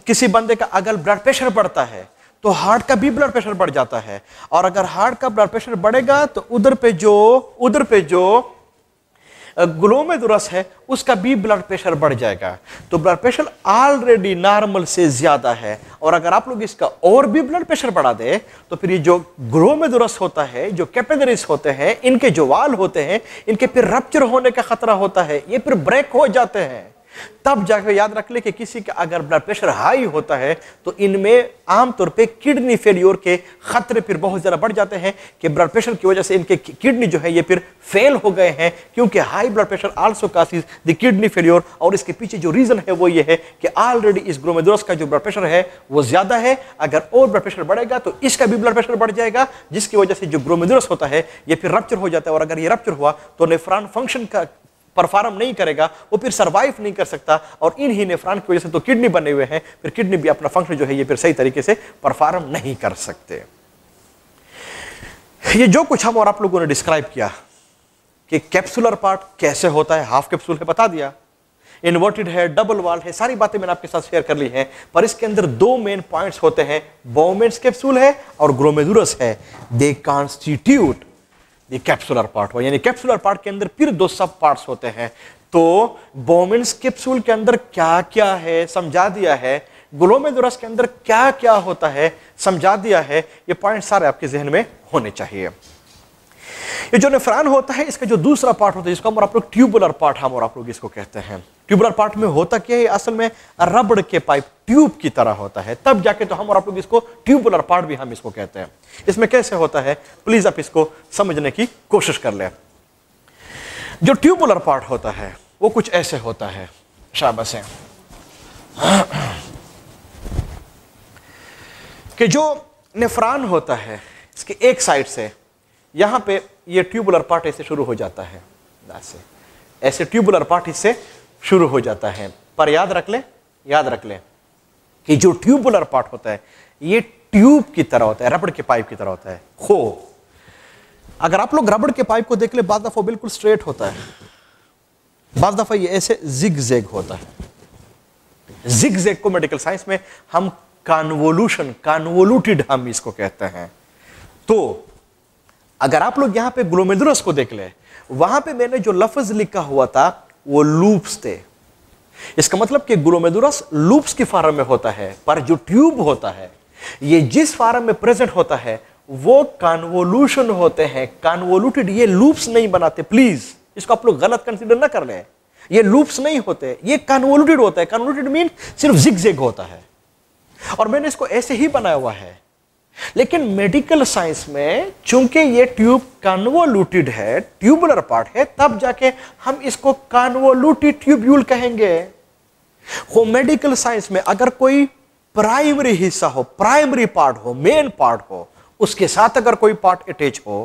किसी बंदे का अगर ब्लड प्रेशर बढ़ता है तो हार्ट का भी ब्लड प्रेशर बढ़ जाता है और अगर हार्ट का ब्लड प्रेशर बढ़ेगा तो उधर पे जो उधर पे जो ग्लोमेदुरस है उसका भी ब्लड प्रेशर बढ़ जाएगा तो ब्लड प्रेशर ऑलरेडी नॉर्मल से ज़्यादा है और अगर आप लोग इसका और भी ब्लड प्रेशर बढ़ा दे तो फिर ये जो ग्लोमेदुरस होता है जो कैपेदरिस होते हैं इनके जो वाल होते हैं इनके फिर रप्चर होने का खतरा होता है ये फिर ब्रेक हो जाते हैं तब जाकर याद रख ले कि किसी का अगर ब्लड प्रेशर हाई होता है तो इनमें आमतौर पे किडनी फेल्योर के खतरे फिर बहुत ज़्यादा बढ़ जाते हैं कि ब्लड प्रेशर की वजह से इनके किडनी जो है ये फिर फेल हो गए हैं क्योंकि high blood pressure also causes the kidney failure और इसके पीछे जो रीज़न है वो ये है कि ऑलरेडी इस ग्रोमेदोरस का जो ब्लड प्रेशर है वो ज़्यादा है अगर और ब्लड प्रेशर बढ़ेगा तो इसका भी ब्लड प्रेशर बढ़ जाएगा जिसकी वजह से जो ग्रोमेदोरस होता है ये फिर रप्चर हो जाता है और अगर ये रप्चर हुआ तो नेफ्रॉन फंक्शन का परफॉर्म नहीं करेगा वो फिर सर्वाइव नहीं कर सकता और इन ही नेफ्रॉन की वजह से तो किडनी बने हुए हैं फिर किडनी भी अपना फंक्शन जो है ये फिर सही तरीके से परफॉर्म नहीं कर सकते ये जो कुछ हम और आप लोगों ने डिस्क्राइब किया कि कैप्सुलर पार्ट कैसे होता है हाफ कैप्सूल है बता दिया इन्वर्टेड है डबल वाल है सारी बातें मैंने आपके साथ शेयर कर ली हैं पर इसके अंदर दो मेन पॉइंट्स होते हैं बोमेंट्स कैप्सूल है और ग्रोमेजुरस है दे कॉन्स्टिट्यूट ये कैप्सुलर पार्ट हुआ यानी कैप्सुलर पार्ट के अंदर फिर दो सब पार्ट्स होते हैं तो बोमेंस कैप्सूल के अंदर क्या क्या है समझा दिया है ग्लोमेदुरस के अंदर क्या क्या होता है समझा दिया है ये पॉइंट सारे आपके जहन में होने चाहिए ये जो नेफ्रान होता है इसका जो दूसरा पार्ट होता है जिसको हम आप लोग ट्यूबुलर पार्ट हम और आप लोग इसको कहते हैं ट्यूबुलर पार्ट में होता क्या है असल में रबड़ के पाइप ट्यूब की तरह होता है तब जाके तो हम और आप लोग इसको ट्यूबुलर पार्ट भी हम इसको कहते हैं इसमें कैसे होता है प्लीज़ आप इसको समझने की कोशिश कर ले जो ट्यूबुलर पार्ट होता है वो कुछ ऐसे होता है शाबाश कि जो नेफ्रान होता है इसके एक साइड से यहाँ पे ये ट्यूबुलर पार्ट ऐसे शुरू हो जाता है ऐसे ऐसे ट्यूबुलर पार्ट इससे शुरू हो जाता है पर याद रख ले याद रख ले कि जो ट्यूबुलर पार्ट होता है ये ट्यूब की तरह होता है रबड़ के पाइप की तरह होता है खो अगर आप लोग रबड़ के पाइप को देख ले बाद दफ़ा बिल्कुल स्ट्रेट होता है बाद दफ़ा ये ऐसे जिग जेग होता है जिग जेग को मेडिकल साइंस में हम कानवोल्यूशन कानवोलूटेड हम इसको कहते हैं तो अगर आप लोग यहाँ पे ग्लोमेदुरस को देख ले वहां पे मैंने जो लफ्ज लिखा हुआ था वो लूप्स थे इसका मतलब कि ग्लोमेदुरस लूप्स की फार्म में होता है पर जो ट्यूब होता है ये जिस फार्म में प्रेजेंट होता है वो कॉन्वोल्यूशन होते हैं कॉन्वोल्यूटेड ये लूप्स नहीं बनाते प्लीज इसको आप लोग गलत कंसिडर ना कर ले ये लूप्स नहीं होते ये कॉन्वोल्यूटेड होता है कॉन्वोल्यूटेड मीन सिर्फ जिग जिग होता है और मैंने इसको ऐसे ही बनाया हुआ है लेकिन मेडिकल साइंस में चूंकि ये ट्यूब कन्वोलूटेड है ट्यूबुलर पार्ट है तब जाके हम इसको कन्वोलूटेड ट्यूब्यूल कहेंगे वो मेडिकल साइंस में अगर कोई प्राइमरी हिस्सा हो प्राइमरी पार्ट हो मेन पार्ट हो उसके साथ अगर कोई पार्ट अटैच हो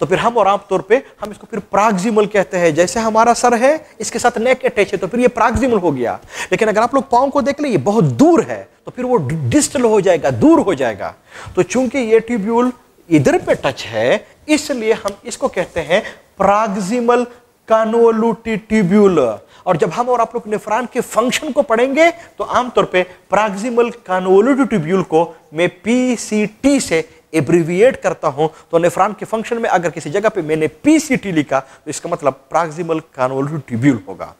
तो फिर हम और आम तौर पे हम इसको फिर प्राग्जिमल कहते हैं जैसे हमारा सर है इसके साथ नेक अटैच है तो फिर ये प्राग्जिमल हो गया लेकिन अगर आप लोग पाओ को देख ले ये बहुत दूर है तो फिर वो डिस्टल हो जाएगा दूर हो जाएगा तो चूंकि ये ट्यूब्यूल इधर पे टच है इसलिए हम इसको कहते हैं प्राग्जिमल कानोलूटी ट्यूब्यूल और जब हम और आप लोग नेफ्रान के फंक्शन को पढ़ेंगे तो आमतौर पे प्राग्जिमल कानोलूटी ट्यूब्यूल को मैं पीसीटी से एब्रीविएट करता हूं तो नेफ्रॉन के फंक्शन में अगर किसी जगह पे मैंने पीसीटी लिखा तो इसका मतलब प्राक्सिमल कॉन्वोल्यूटिव ट्यूब्यूल होगा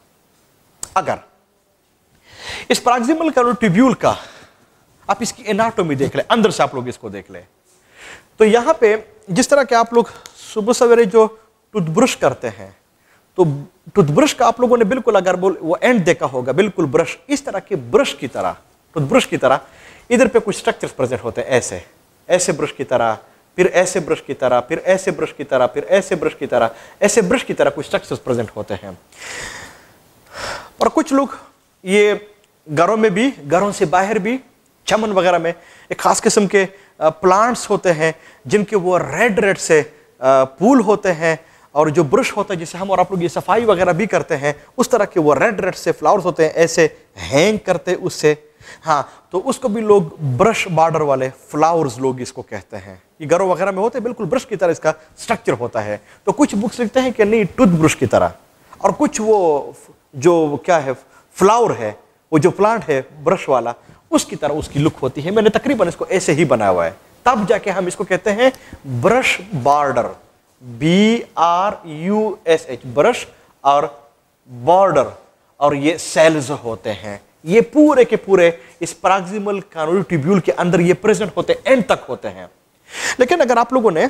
अगर इस प्राक्सिमल ट्यूब्यूल का आप इसकी एनाटोमी देख ले अंदर से आप लोग इसको देख ले तो यहां पे जिस तरह के आप लोग सुबह सवेरे जो टूथब्रश करते हैं तो टूथब्रश का आप लोगों ने बिल्कुल अगर बोल वो एंड देखा होगा बिल्कुल ब्रश इस तरह के ब्रश की तरह टूथब्रश की तरह इधर पे कुछ स्ट्रक्चर्स प्रेजेंट होते हैं ऐसे ऐसे ब्रश की तरह फिर ऐसे ब्रश की तरह फिर ऐसे ब्रश की तरह फिर ऐसे ब्रश की तरह ऐसे ब्रश की तरह कुछ स्ट्रक्चर्स प्रेजेंट होते हैं और कुछ लोग ये घरों में भी घरों से बाहर भी चमन वगैरह में एक खास किस्म के प्लांट्स होते हैं जिनके वो रेड रेड से पूल होते हैं और जो ब्रश होता है जिसे हम और आप लोग ये सफाई वगैरह भी करते हैं उस तरह के वो रेड रेड से फ्लावर्स होते हैं ऐसे हैंग करते उससे हाँ तो उसको भी लोग ब्रश बार्डर वाले फ्लावर्स लोग इसको कहते हैं ये घरों वगैरह में होते हैं बिल्कुल ब्रश की तरह इसका स्ट्रक्चर होता है तो कुछ बुक्स लिखते हैं कि नहीं टूथ ब्रश की तरह और कुछ वो जो क्या है फ्लावर है वो जो प्लांट है ब्रश वाला उसकी तरह उसकी लुक होती है मैंने तकरीबन इसको ऐसे ही बनाया हुआ है तब जाके हम इसको कहते हैं brush border B R U S H brush और बॉर्डर और ये सेल्स होते हैं ये पूरे के पूरे इस प्रागिमल कानूनी ट्रिब्यूल के अंदर ये प्रेजेंट होते एंड तक होते हैं लेकिन अगर आप लोगों ने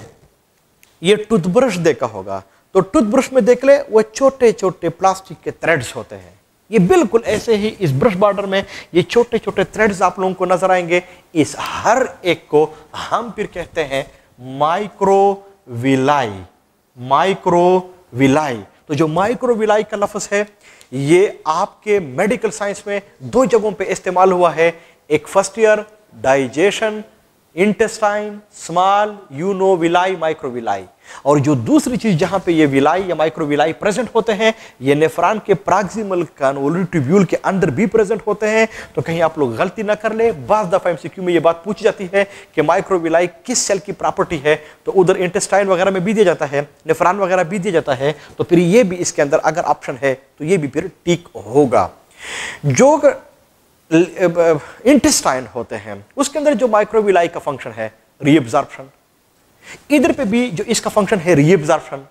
ये टूथब्रश देखा होगा तो टूथब्रश में देख ले वह छोटे छोटे प्लास्टिक के थ्रेड्स होते हैं ये बिल्कुल ऐसे ही इस ब्रश बॉर्डर में ये छोटे छोटे थ्रेड्स आप लोगों को नजर आएंगे इस हर एक को हम फिर कहते हैं माइक्रोविलाई माइक्रोविलाई तो जो माइक्रोविलाई का लफ्ज है ये आपके मेडिकल साइंस में दो जगहों पे इस्तेमाल हुआ है एक first year digestion intestine small you know villi microvilli और जो दूसरी चीज जहां पे ये विलाई या माइक्रो विलाई प्रेजेंट होते हैं ये नेफ्रान के प्राक्सिमल कानोली ट्यूब्यूल के अंदर भी प्रेजेंट होते हैं तो कहीं आप लोग गलती ना कर ले बाज दफा एमसीक्यू में ये बात पूछी जाती है कि माइक्रो विलाई किस सेल की प्रॉपर्टी है तो उधर इंटेस्टाइन वगैरह में भी दिया जाता है नेफ्रान वगैरह भी दिया जाता है तो फिर ये भी इसके अंदर अगर ऑप्शन है तो ये भी फिर टिक होगा जो इंटेस्टाइन होते हैं उसके अंदर जो माइक्रोविलाई का फंक्शन है रीअब्जॉर्प्शन इधर पे भी जो इसका फंक्शन है रीअब्जॉर्प्शन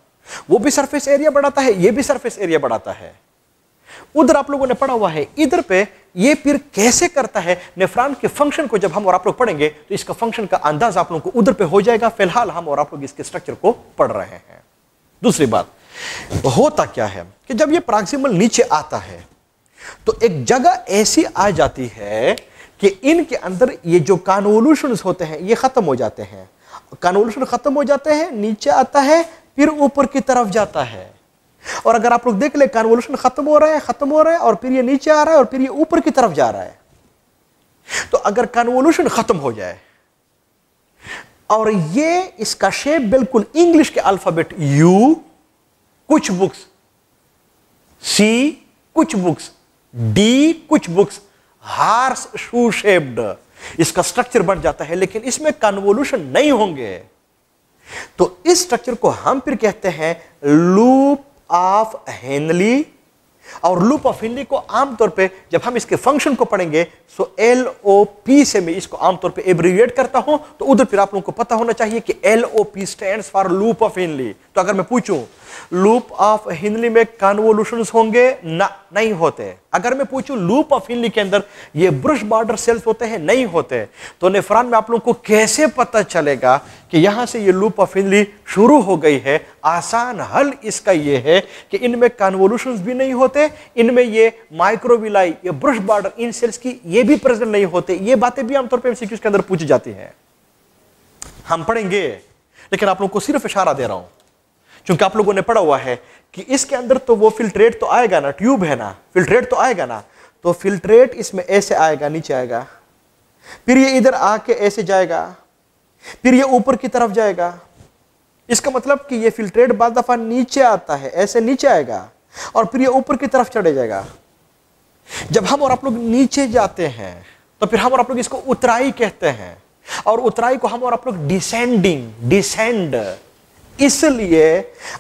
वो भी सरफेस एरिया बढ़ाता है ये भी सरफेस एरिया बढ़ाता है उधर आप लोगों ने पढ़ा हुआ है इधर पे ये फिर कैसे करता है नेफ्रान के फंक्शन को जब हम और आप लोग पढ़ेंगे तो इसका फंक्शन का अंदाज आप लोगों को उधर पे हो जाएगा फिलहाल हम और आप लोग इसके स्ट्रक्चर को पढ़ रहे हैं दूसरी बात होता क्या है कि जब ये प्राक्सिमल नीचे आता है तो एक जगह ऐसी आ जाती है कि इनके अंदर ये जो कानवोल्यूशन होते हैं ये खत्म हो जाते हैं कन्वोल्यूशन खत्म हो जाते हैं नीचे आता है फिर ऊपर की तरफ जाता है और अगर आप लोग देख ले कन्वोल्यूशन खत्म हो रहा है खत्म हो रहा है और फिर ये नीचे आ रहा है और फिर ये ऊपर की तरफ जा रहा है तो अगर कन्वोल्यूशन खत्म हो जाए और ये इसका शेप बिल्कुल इंग्लिश के अल्फाबेट यू कुछ बुक्स सी कुछ बुक्स डी कुछ बुक्स हार्स शू शेप्ड इसका स्ट्रक्चर बन जाता है लेकिन इसमें कन्वोल्यूशन नहीं होंगे तो इस स्ट्रक्चर को हम फिर कहते हैं लूप ऑफ हेनली और लूप ऑफ हेनली को आमतौर पे जब हम इसके फंक्शन को पढ़ेंगे सो एल ओ पी से मैं इसको आमतौर पे एब्रीविएट करता हूं तो उधर फिर आप लोगों को पता होना चाहिए कि L O P stand for loop of Henle तो अगर मैं पूछूं लूप ऑफ हिंदली में कन्वोल्यूशन होंगे ना नहीं होते अगर मैं पूछूं लूप ऑफ हिंदली के अंदर ये ब्रश बॉर्डर सेल्स होते हैं नहीं होते तो नेफ्रान में आप लोगों को कैसे पता चलेगा कि यहां से ये लूप ऑफ हिंदली शुरू हो गई है आसान हल इसका ये है कि इनमें कन्वोल्यूशन भी नहीं होते इनमें ये माइक्रोविलाई ये ब्रश बॉर्डर इन सेल्स की ये भी प्रेजेंट नहीं होते ये बातें भी आमतौर पर एमसीक्यूज के अंदर पूछी जाती है हम पढ़ेंगे लेकिन आप लोगों को सिर्फ इशारा दे रहा हूं क्योंकि आप लोगों ने पढ़ा हुआ है कि इसके अंदर तो वो फिल्ट्रेट तो आएगा ना ट्यूब है ना फिल्ट्रेट तो आएगा ना तो फिल्ट्रेट इसमें ऐसे आएगा नीचे आएगा फिर ये इधर आके ऐसे जाएगा फिर ये ऊपर की तरफ जाएगा इसका मतलब कि ये फिल्ट्रेट बाद दफ़ा नीचे आता है ऐसे नीचे आएगा और फिर ये ऊपर की तरफ चढ़े जाएगा जब हम और आप लोग नीचे जाते हैं तो फिर हम और आप लोग इसको उतराई कहते हैं और उतराई को हम और आप लोग डिसेंडिंग डिसेंड इसलिए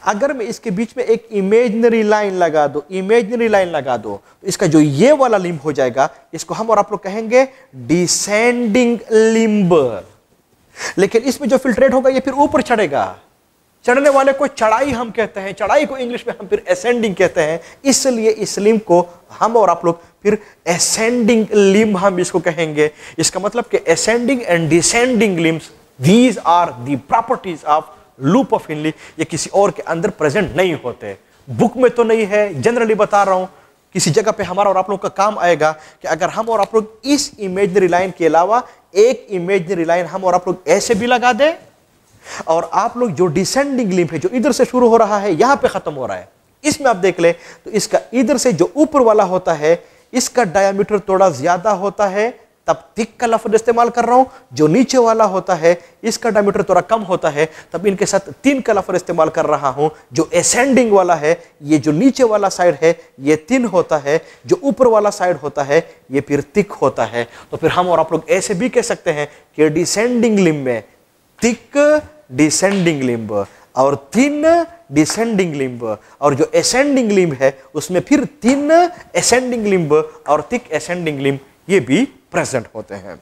अगर मैं इसके बीच में एक इमेजनरी लाइन लगा दो इमेजनरी लाइन लगा दो तो इसका जो ये वाला लिंब हो जाएगा इसको हम और आप लोग कहेंगे डिसेंडिंग लिंब लेकिन इसमें जो फिल्ट्रेट होगा ये फिर ऊपर चढ़ेगा चढ़ने वाले को चढ़ाई हम कहते हैं चढ़ाई को इंग्लिश में हम फिर एसेंडिंग कहते हैं इसलिए इस लिंब को हम और आप लोग फिर एसेंडिंग लिंब हम इसको कहेंगे इसका मतलब कि ascending and descending limbs these are the properties of loop of Henle ये किसी और के अंदर प्रेजेंट नहीं होते बुक में तो नहीं है जनरली बता रहा हूं किसी जगह पे हमारा और आप लोग का काम आएगा कि अगर हम और आप लोग इस इमेजनरी लाइन के अलावा एक इमेजनरी लाइन हम और आप लोग ऐसे भी लगा दें और आप लोग जो डिसेंडिंग लिंप है जो इधर से शुरू हो रहा है यहां पे ख़त्म हो रहा है इसमें आप देख ले तो इसका इधर से जो ऊपर वाला होता है इसका डायामीटर थोड़ा ज़्यादा होता है तब थिक का लफ्ज इस्तेमाल कर रहा हूँ जो नीचे वाला होता है इसका डायमीटर थोड़ा कम होता है तब इनके साथ तीन का लफ्ज इस्तेमाल कर रहा हूँ जो एसेंडिंग वाला है ये जो नीचे वाला साइड है ये तीन होता है जो ऊपर वाला साइड होता है ये फिर तिक होता है तो फिर हम और आप लोग ऐसे भी कह सकते हैं कि डिसेंडिंग लिम्ब में तिक डिसेंडिंग लिम्ब और तीन डिसेंडिंग लिम्ब और जो एसेंडिंग लिम्ब है उसमें फिर तीन एसेंडिंग लिम्ब और तिक एसेंडिंग लिम्ब ये भी प्रेजेंट होते हैं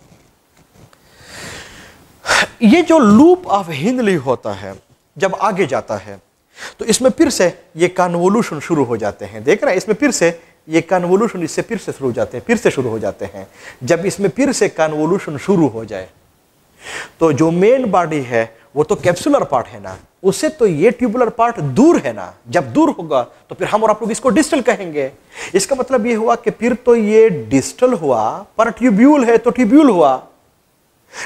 ये जो लूप ऑफ हिंदली होता है जब आगे जाता है तो इसमें फिर से ये कन्वोल्यूशन शुरू हो जाते हैं देख रहे हैं इसमें फिर से ये कन्वोल्यूशन इससे फिर से शुरू हो जाते हैं फिर से शुरू हो जाते हैं जब इसमें फिर से कन्वोल्यूशन शुरू हो जाए तो जो मेन बॉडी है वो तो कैप्सुलर पार्ट है ना उससे तो ये ट्यूबुलर पार्ट दूर है ना जब दूर होगा तो फिर हम और आप लोग इसको डिस्टल कहेंगे इसका मतलब ये हुआ कि फिर तो ये डिस्टल हुआ पर ट्यूब्यूल है तो ट्यूब्यूल हुआ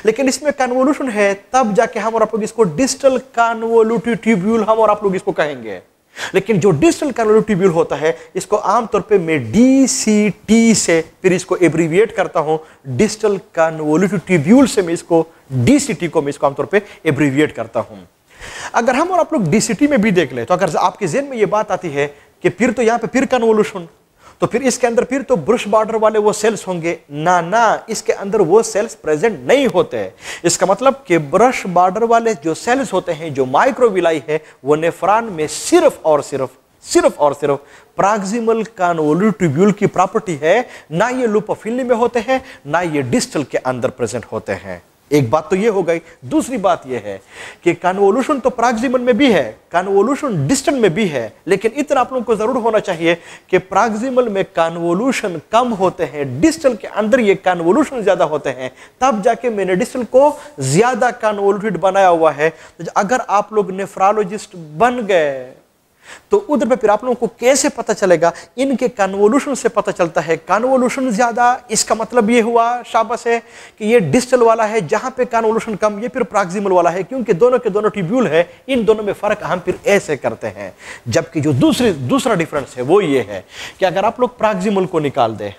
लेकिन इसमें कन्वोल्यूशन है तब जाके हम और आप लोग इसको डिस्टल कन्वोलूटिव ट्यूब्यूल हम और आप लोग इसको कहेंगे लेकिन जो डिस्टल कार्लोरी ट्यूब्यूल होता है इसको आमतौर पे मैं डी सी टी से फिर इसको एब्रीविएट करता हूँ डिस्टल कार्नोलिटिव ट्यूब्यूल से मैं इसको डी सी टी को मैं इसको आमतौर पे एब्रीविएट करता हूँ अगर हम और आप लोग डी सी टी में भी देख ले तो अगर आपके जेन में ये बात आती है कि फिर तो यहाँ पे फिर कन्वोल्यूशन तो फिर इसके अंदर फिर तो ब्रश बॉर्डर वाले वो सेल्स होंगे ना ना इसके अंदर वो सेल्स प्रेजेंट नहीं होते हैं इसका मतलब कि ब्रश बॉर्डर वाले जो सेल्स होते हैं जो माइक्रोविलाई है वो नेफरान में सिर्फ और सिर्फ सिर्फ और सिर्फ प्राग्जिमल कानवोल्यूटिब्यूल की प्रॉपर्टी है ना ये लुपोफिली में होते हैं ना ये डिस्टल के अंदर प्रेजेंट होते हैं एक बात तो यह हो गई दूसरी बात यह है कि कन्वोल्यूशन तो प्रागजीवन में भी है कन्वोल्यूशन डिस्टेंट में भी है लेकिन इतना आप लोगों को जरूर होना चाहिए कि प्राग्जिमल में कन्वोल्यूशन कम होते हैं डिस्टल के अंदर ये कन्वोल्यूशन ज्यादा होते हैं तब जाके मैंने डिस्टल को ज्यादा कन्वोल्यूटेड बनाया हुआ है तो अगर आप लोग नेफ्रोलॉजिस्ट बन गए तो उधर पे फिर आप लोगों को कैसे पता चलेगा इनके कन्वोल्यूशन से पता चलता है कन्वोल्यूशन ज़्यादा इसका मतलब ये हुआ शाबस है कि ये डिस्टल वाला है जहां पे कन्वोल्यूशन कम ये फिर प्राक्सिमल वाला है क्योंकि दोनों के दोनों ट्यूब्यूल है इन दोनों में फ़र्क हम फिर ऐसे करते हैं जबकि जो दूसरी दूसरा डिफरेंस है वो ये है कि अगर आप लोग प्राक्सिमल को निकाल दें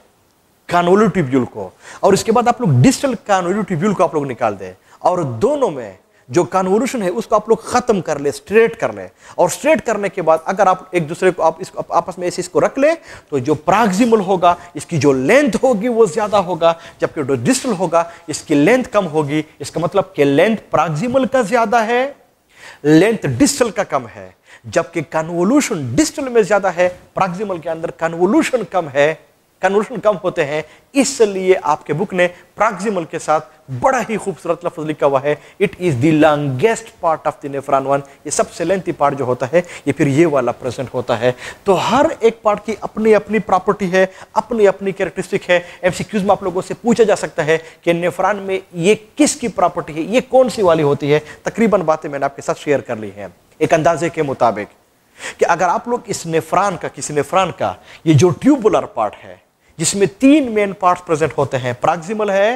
कानोलू ट्यूब्यूल को और इसके बाद आप लोग डिस्टल कानोलू ट्यूब्यूल को आप लोग निकाल दें और दोनों में जो कन्वोल्यूशन है उसको आप लोग ख़त्म कर ले स्ट्रेट कर ले और स्ट्रेट करने के बाद अगर आप एक दूसरे को आप इसको आपस में ऐसे इसको रख ले तो जो प्राग्जिमल होगा इसकी जो लेंथ होगी वो ज़्यादा होगा जबकि जो डिस्टल होगा इसकी लेंथ कम होगी इसका मतलब कि लेंथ प्राग्जिमल का ज़्यादा है लेंथ डिस्टल का कम है जबकि कन्वोल्यूशन डिस्टल में ज़्यादा है प्राग्जिमल के अंदर कन्वोल्यूशन कम है कन्वर्शन कम होते हैं इसलिए आपके बुक ने प्राग्जिमल के साथ बड़ा ही खूबसूरत लफ्ज लिखा हुआ है it is the longest part of the nephron one ये सबसे लेंथी पार्ट जो होता है ये फिर ये वाला प्रेजेंट होता है तो हर एक पार्ट की अपनी अपनी प्रॉपर्टी है अपनी अपनी कैरेक्टरिस्टिक है एमसीक्यूज में आप लोगों से पूछा जा सकता है कि नेफ्रान में ये किसकी प्रॉपर्टी है ये कौन सी वाली होती है तकरीबन बातें मैंने आपके साथ शेयर कर ली हैं एक अंदाजे के मुताबिक कि अगर आप लोग इस नेफ्रान का किसी नेफ्रान का ये जो ट्यूबुलर पार्ट है जिसमें तीन मेन पार्ट्स प्रेजेंट होते हैं प्राक्सिमल है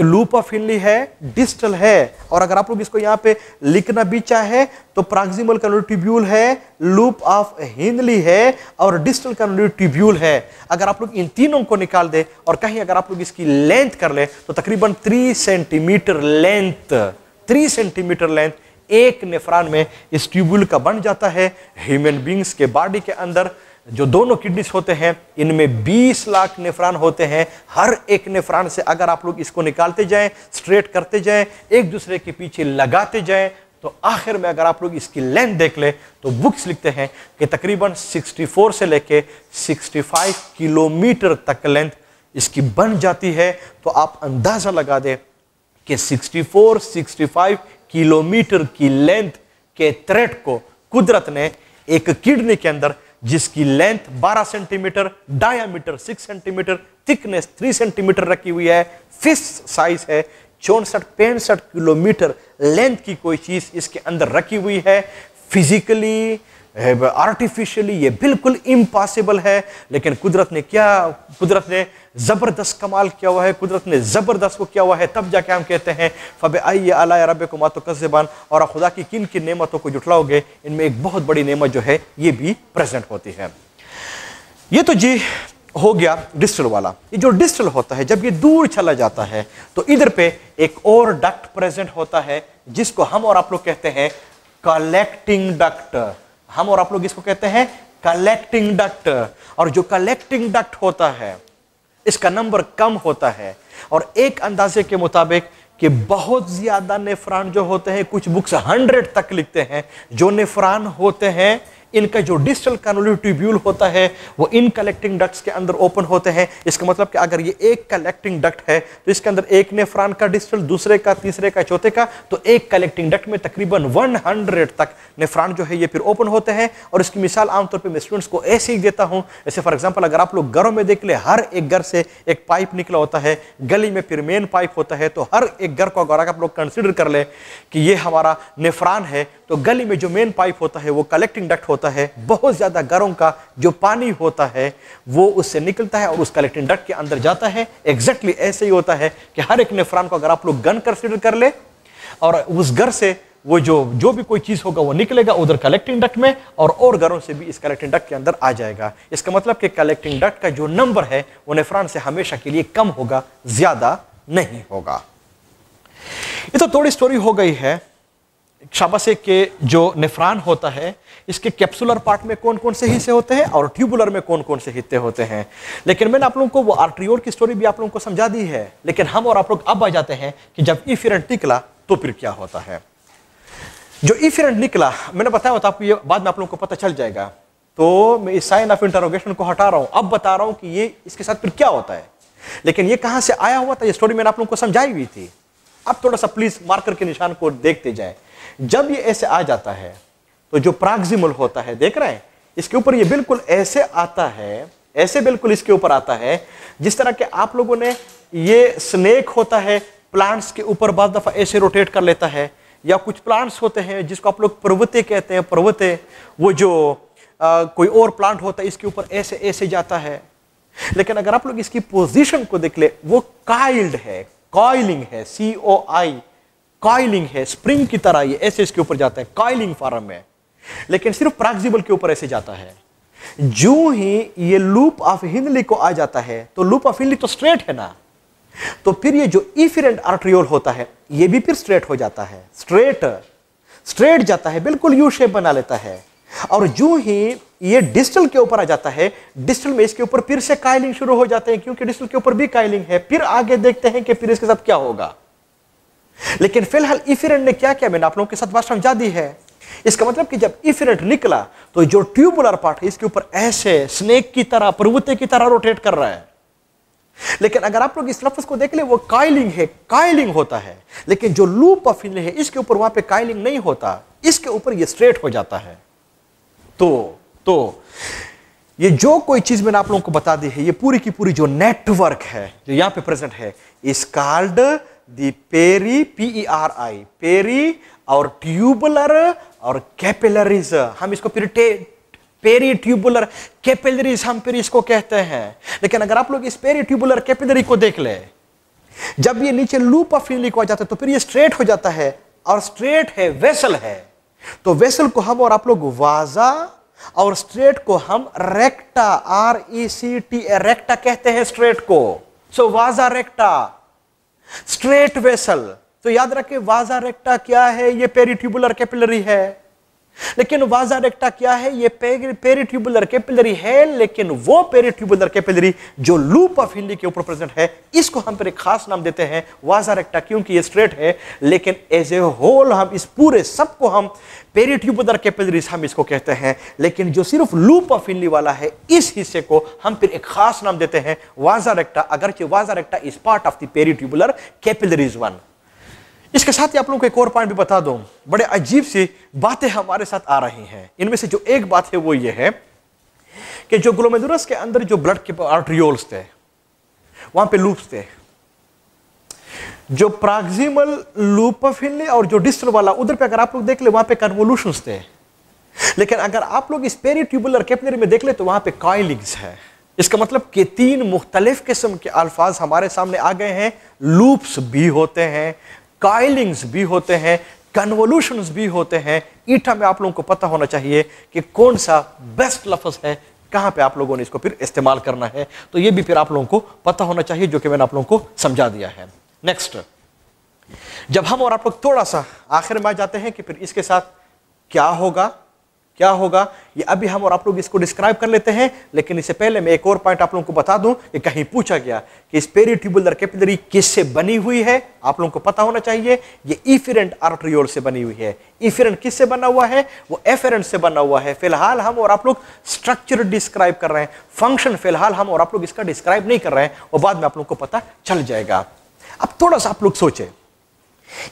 लूप ऑफ हिनली है डिस्टल है और अगर आप लोग इसको यहाँ पे लिखना भी चाहे तो प्राक्सिमल कन्वर्टिब्यूल है लूप ऑफ हिनली है और डिस्टल कन्वर्टिब्यूल है अगर आप लोग इन तीनों को निकाल दें और कहीं अगर आप लोग इसकी लेंथ कर लें तो तकरीबन three centimetre length three centimetre length एक नेफ्रान में इस ट्यूब्यूल का बन जाता है ह्यूमन बींग्स के बॉडी के अंदर जो दोनों किडनीस होते हैं इनमें 20 लाख नेफ्रान होते हैं हर एक नेफ्रान से अगर आप लोग इसको निकालते जाएं स्ट्रेट करते जाएं एक दूसरे के पीछे लगाते जाएं तो आखिर में अगर आप लोग इसकी लेंथ देख ले तो बुक्स लिखते हैं कि तकरीबन 64 से लेके 65 किलोमीटर तक लेंथ इसकी बन जाती है तो आप अंदाज़ा लगा दें कि 64 65 किलोमीटर की लेंथ के थ्रेट को कुदरत ने एक किडनी के अंदर जिसकी length 12 centimetre diameter 6 centimetre thickness 3 centimetre रखी हुई है फिश साइज है चौसठ पैंसठ किलोमीटर लेंथ की कोई चीज़ इसके अंदर रखी हुई है फिजिकली आर्टिफिशियली ये बिल्कुल इम्पॉसिबल है लेकिन कुदरत ने क्या कुदरत ने ज़बरदस्त कमाल किया हुआ है कुदरत ने ज़बरदस्त वो किया हुआ है तब जाके हम कहते हैं फ़ब आई अला रब को मातो कस्बान और खुदा की किन की नेमतों को जुटलाओगे इनमें एक बहुत बड़ी नेमत जो है ये भी प्रेजेंट होती है ये तो जी हो गया डिस्टल वाला ये जो डिस्टल होता है जब ये दूर चला जाता है तो इधर पे एक और डक्ट प्रेजेंट होता है जिसको हम और आप लोग कहते हैं कलेक्टिंग डक्ट हम और आप लोग इसको कहते हैं कलेक्टिंग डक्ट और जो कलेक्टिंग डक्ट होता है इसका नंबर कम होता है और एक अंदाजे के मुताबिक कि बहुत ज्यादा नेफरान जो होते हैं कुछ बुक्स हंड्रेड तक लिखते हैं जो नेफरान होते हैं इनका जो डिस्टल कॉलोली ट्यूब्यूल होता है वो इन कलेक्टिंग डक्ट्स के अंदर ओपन होते हैं इसका मतलब कि अगर ये एक कलेक्टिंग डक्ट है तो इसके अंदर एक नेफ्रान का डिस्टल दूसरे का तीसरे का चौथे का तो एक कलेक्टिंग डक्ट में तकरीबन 100 तक नेफ्रान जो है ये फिर ओपन होते हैं और इसकी मिसाल आमतौर पर मैं स्टूडेंट्स को ऐसे ही देता हूँ जैसे फॉर एग्जाम्पल अगर आप लोग घरों में देख ले हर एक घर से एक पाइप निकला होता है गली में फिर मेन पाइप होता है तो हर एक घर को अगर आप लोग कंसिडर कर ले कि ये हमारा नेफ्रान है तो गली में जो मेन पाइप होता है वो कलेक्टिंग डक्ट होता है बहुत ज़्यादा घरों का जो पानी होता है वो उससे निकलता है और उस कलेक्टिंग डक्ट के अंदर जाता है एग्जैक्टली exactly ऐसे ही होता है कि हर एक नेफरान को अगर आप लोग गन कंसिडर कर ले और उस घर से वो जो जो भी कोई चीज़ होगा वो निकलेगा उधर कलेक्टिंग डक्ट में और और घरों से भी इस कलेक्टिंग डक्ट के अंदर आ जाएगा इसका मतलब कि कलेक्टिंग डक्ट का जो नंबर है वो नेफरान से हमेशा के लिए कम होगा ज़्यादा नहीं होगा ये तो थोड़ी स्टोरी हो गई है क्षाबा से के जो निफरान होता है इसके कैप्सुलर पार्ट में कौन कौन से हिस्से होते हैं और ट्यूबुलर में कौन कौन से हिस्से होते हैं लेकिन मैंने आप लोगों को वो आर्ट्रियोड की स्टोरी भी आप लोगों को समझा दी है लेकिन हम और आप लोग अब आ जाते हैं कि जब ई फिर निकला तो फिर क्या होता है जो ई फिर निकला मैंने बताया होता आपको ये बाद में आप लोगों को पता चल जाएगा तो मैं इस साइन ऑफ इंटरोगेशन को हटा रहा हूँ अब बता रहा हूँ कि ये इसके साथ फिर क्या होता है लेकिन ये कहां से आया हुआ था ये स्टोरी मैंने आप लोगों को समझाई हुई थी अब थोड़ा सा प्लीज मार्कर के निशान को देखते जाए जब ये ऐसे आ जाता है तो जो प्राग्जिमल होता है देख रहे हैं इसके ऊपर ये बिल्कुल ऐसे आता है ऐसे बिल्कुल इसके ऊपर आता है जिस तरह के आप लोगों ने ये स्नेक होता है प्लांट्स के ऊपर बार दफ़ा ऐसे रोटेट कर लेता है या कुछ प्लांट्स होते हैं जिसको आप लोग पर्वते कहते हैं पर्वते वो जो आ, कोई और प्लांट होता है इसके ऊपर ऐसे ऐसे जाता है लेकिन अगर आप लोग इसकी पोजीशन को देख ले वो काइल्ड है कॉइलिंग है सी ओ आई कॉइलिंग है स्प्रिंग की तरह ये ऐसे इसके ऊपर जाता है कॉइलिंग फॉर्म में लेकिन सिर्फ प्रैक्सिबल के ऊपर ऐसे जाता है जो ही ये लूप ऑफ हिंदली को आ जाता है तो लूप ऑफ हिंदली तो स्ट्रेट है ना तो फिर ये जो इफिरेंट आर्ट्रियोल होता है ये भी फिर स्ट्रेट हो जाता है स्ट्रेट स्ट्रेट जाता है बिल्कुल यू शेप बना लेता है और जो ही ये डिस्टल के ऊपर आ जाता है डिस्टल में इसके ऊपर फिर से काइलिंग शुरू हो जाते हैं क्योंकि डिस्टल के ऊपर भी काइलिंग है फिर आगे देखते हैं कि फिर इसके साथ क्या होगा लेकिन फिलहाल इफिरेंट ने क्या किया मैंने आप लोगों के साथ बात समझा दी है इसका मतलब कि जब इफिरेंट निकला तो जो ट्यूबुलर पार्ट है इसके ऊपर ऐसे स्नेक की तरह पर्वते की तरह रोटेट कर रहा है लेकिन अगर आप लोग इस लफ्ज को देख ले वो काइलिंग है काइलिंग होता है लेकिन जो लूप ऑफ इन है इसके ऊपर वहां पे काइलिंग नहीं होता इसके ऊपर ये स्ट्रेट हो जाता है तो तो ये जो कोई चीज मैंने आप लोगों को बता दी है ये पूरी की पूरी जो नेटवर्क है जो यहां पे प्रेजेंट है इस card the peri e peri peri और ट्यूबुलर और कैपिलरीज हम इसको पेरी ट्यूबुलर कैपिलरीज हम फिर इसको कहते हैं लेकिन अगर आप लोग इस पेरी ट्यूबुलर कैपिलरी को देख ले जब ये नीचे लूप ऑफ को आ जाता है तो फिर ये स्ट्रेट हो जाता है और स्ट्रेट है वेसल है तो वेसल को हम और आप लोग वाजा और स्ट्रेट को हम रेक्टा आर ई सी टी रेक्टा कहते हैं स्ट्रेट को सो so, वाजा रेक्टा स्ट्रेट वेसल तो याद रखे वाजा रेक्टा क्या है ये पेरिट्यूबुलर कैपिलरी है लेकिन वाजा रेक्टा क्या है ये पेरिट्यूबुलर कैपिलरी है लेकिन वो पेरिट्यूबुलर कैपिलरी जो लूप ऑफ हिंदी के ऊपर प्रेजेंट है इसको हम पर एक खास नाम देते हैं वाजा रेक्टा क्योंकि ये स्ट्रेट है लेकिन एज ए होल हम इस पूरे सब को हम पेरिट्यूबुलर कैपिलरीज हम इसको कहते हैं लेकिन जो सिर्फ लूप ऑफ हिंदी वाला है इस हिस्से को हम फिर एक खास नाम देते हैं वाजा रेक्टा अगर vasa recta is part of the peritubular capillaries one इसके साथ ही आप लोग को एक और पॉइंट भी बता दूं बड़े अजीब सी बातें हमारे साथ आ रही हैं इनमें से जो एक बात है वो ये है कि जो ग्लोमेदुरस के अंदर जो ब्लड के आर्ट्रियोल्स थे वहां पे लूप्स थे जो प्राग्जिमल लूपफिनले और जो डिस्टल वाला उधर पे अगर आप लोग देख ले वहां पे कन्वोल्यूशन थे लेकिन अगर आप लोग इस पेरी ट्यूबुलर कैपनरी में देख ले तो वहां पे कॉयलिंग्स है इसका मतलब कि तीन मुख्तलिफ किस्म के अल्फाज हमारे सामने आ गए हैं लूप्स भी होते हैं काइलिंग्स भी होते हैं कन्वोल्यूशन भी होते हैं ईटा में आप लोगों को पता होना चाहिए कि कौन सा बेस्ट लफज है कहां पे आप लोगों ने इसको फिर इस्तेमाल करना है तो ये भी फिर आप लोगों को पता होना चाहिए जो कि मैंने आप लोगों को समझा दिया है नेक्स्ट जब हम और आप लोग थोड़ा सा आखिर में आ जाते हैं कि फिर इसके साथ क्या होगा क्या होगा ये अभी हम और आप लोग इसको डिस्क्राइब कर लेते हैं लेकिन इससे पहले मैं एक और पॉइंट आप लोगों को बता दूं कि कहीं पूछा गया कि इस ट्यूबुलर कैपिलरी किससे बनी हुई है आप लोगों को पता होना चाहिए ये इफेरेंट आर्ट्रियोल से बनी हुई है इफेरेंट किससे बना हुआ है वो एफेरेंट से बना हुआ है फिलहाल हम और आप लोग स्ट्रक्चर डिस्क्राइब कर रहे हैं फंक्शन फिलहाल हम और आप लोग इसका डिस्क्राइब नहीं कर रहे हैं और बाद में आप लोग को पता चल जाएगा अब थोड़ा सा आप लोग सोचे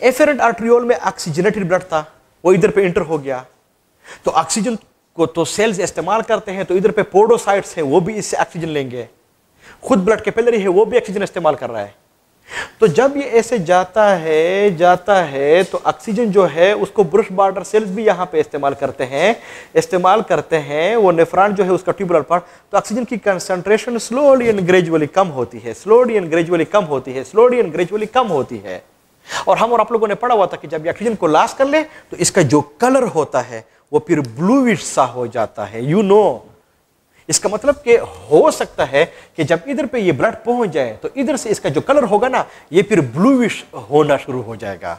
एफेरेंट आर्ट्रियोल में ऑक्सीजनेटेड ब्लड था वो इधर पे इंटर हो गया तो ऑक्सीजन को तो सेल्स इस्तेमाल करते हैं तो इधर पे पोडोसाइट्स हैं वो भी इससे ऑक्सीजन लेंगे खुद ब्लड के कैपेलरी है वो भी ऑक्सीजन इस्तेमाल कर रहा है तो जब ये ऐसे जाता है जाता है तो ऑक्सीजन जो है उसको ब्रश बार्डर सेल्स भी यहाँ पे इस्तेमाल करते हैं इस्तेमाल करते हैं वो नेफ्रॉन जो है उसका ट्यूबुलर पार्ट तो ऑक्सीजन की कंसंट्रेशन स्लोली एंड ग्रेजुअली कम होती है स्लोली एंड ग्रेजुअली कम होती है स्लोली एंड ग्रेजुअली कम होती है और हम और आप लोगों ने पढ़ा हुआ था कि जब ऑक्सीजन को लाश कर ले तो इसका जो कलर होता है वो फिर ब्लूविश सा हो जाता है यू you नो know. इसका मतलब कि हो सकता है कि जब इधर पे ये ब्लड पहुंच जाए तो इधर से इसका जो कलर होगा ना ये फिर ब्लूविश होना शुरू हो जाएगा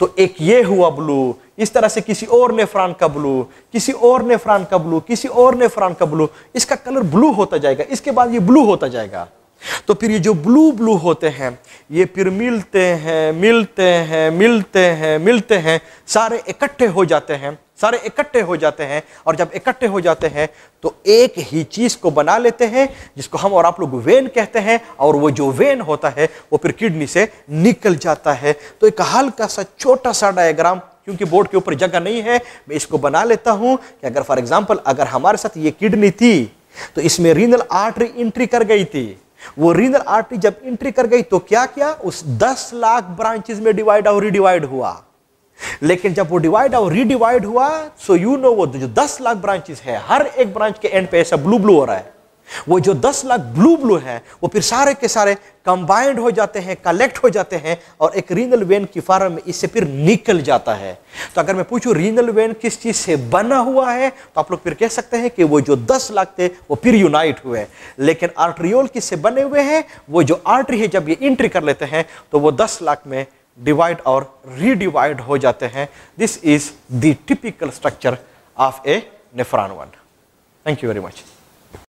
तो एक ये हुआ ब्लू इस तरह से किसी और फ्रान का ब्लू किसी और फ्रान का ब्लू किसी और फ्रान का ब्लू इसका कलर ब्लू होता जाएगा इसके बाद ये ब्लू होता जाएगा तो फिर ये जो ब्लू ब्लू होते हैं ये फिर मिलते हैं मिलते हैं मिलते हैं मिलते हैं सारे इकट्ठे हो जाते हैं सारे इकट्ठे हो जाते हैं और जब इकट्ठे हो जाते हैं तो एक ही चीज़ को बना लेते हैं जिसको हम और आप लोग वेन कहते हैं और वो जो वेन होता है वो फिर किडनी से निकल जाता है तो एक हल्का सा छोटा सा डायग्राम क्योंकि बोर्ड के ऊपर जगह नहीं है मैं इसको बना लेता हूं कि अगर फॉर एग्जाम्पल अगर हमारे साथ ये किडनी थी तो इसमें रीनल आर्टरी एंट्री कर गई थी वो रीनल आर्टरी जब एंट्री कर गई तो क्या किया उस दस लाख ब्रांचेस में डिवाइड और रिडिवाइड हुआ लेकिन जब वो डिवाइड और रिडिवाइड हुआ सो यू नो वो जो दस लाख ब्रांचेस है हर एक ब्रांच के एंड पे ऐसा ब्लू ब्लू हो रहा है वो जो दस लाख ब्लू ब्लू है वो फिर सारे के सारे कंबाइंड हो जाते हैं कलेक्ट हो जाते हैं और एक रीनल वेन की फार्म में इससे फिर निकल जाता है तो अगर मैं पूछूं रीनल वेन किस चीज़ से बना हुआ है तो आप लोग फिर कह सकते हैं कि वो जो दस लाख थे वो फिर यूनाइट हुए लेकिन आर्ट्रियोल किससे बने हुए हैं वो जो आर्ट्री है जब ये इंट्री कर लेते हैं तो वो दस लाख में डिवाइड और रीडिवाइड हो जाते हैं this is the typical structure of a nephron one thank you very much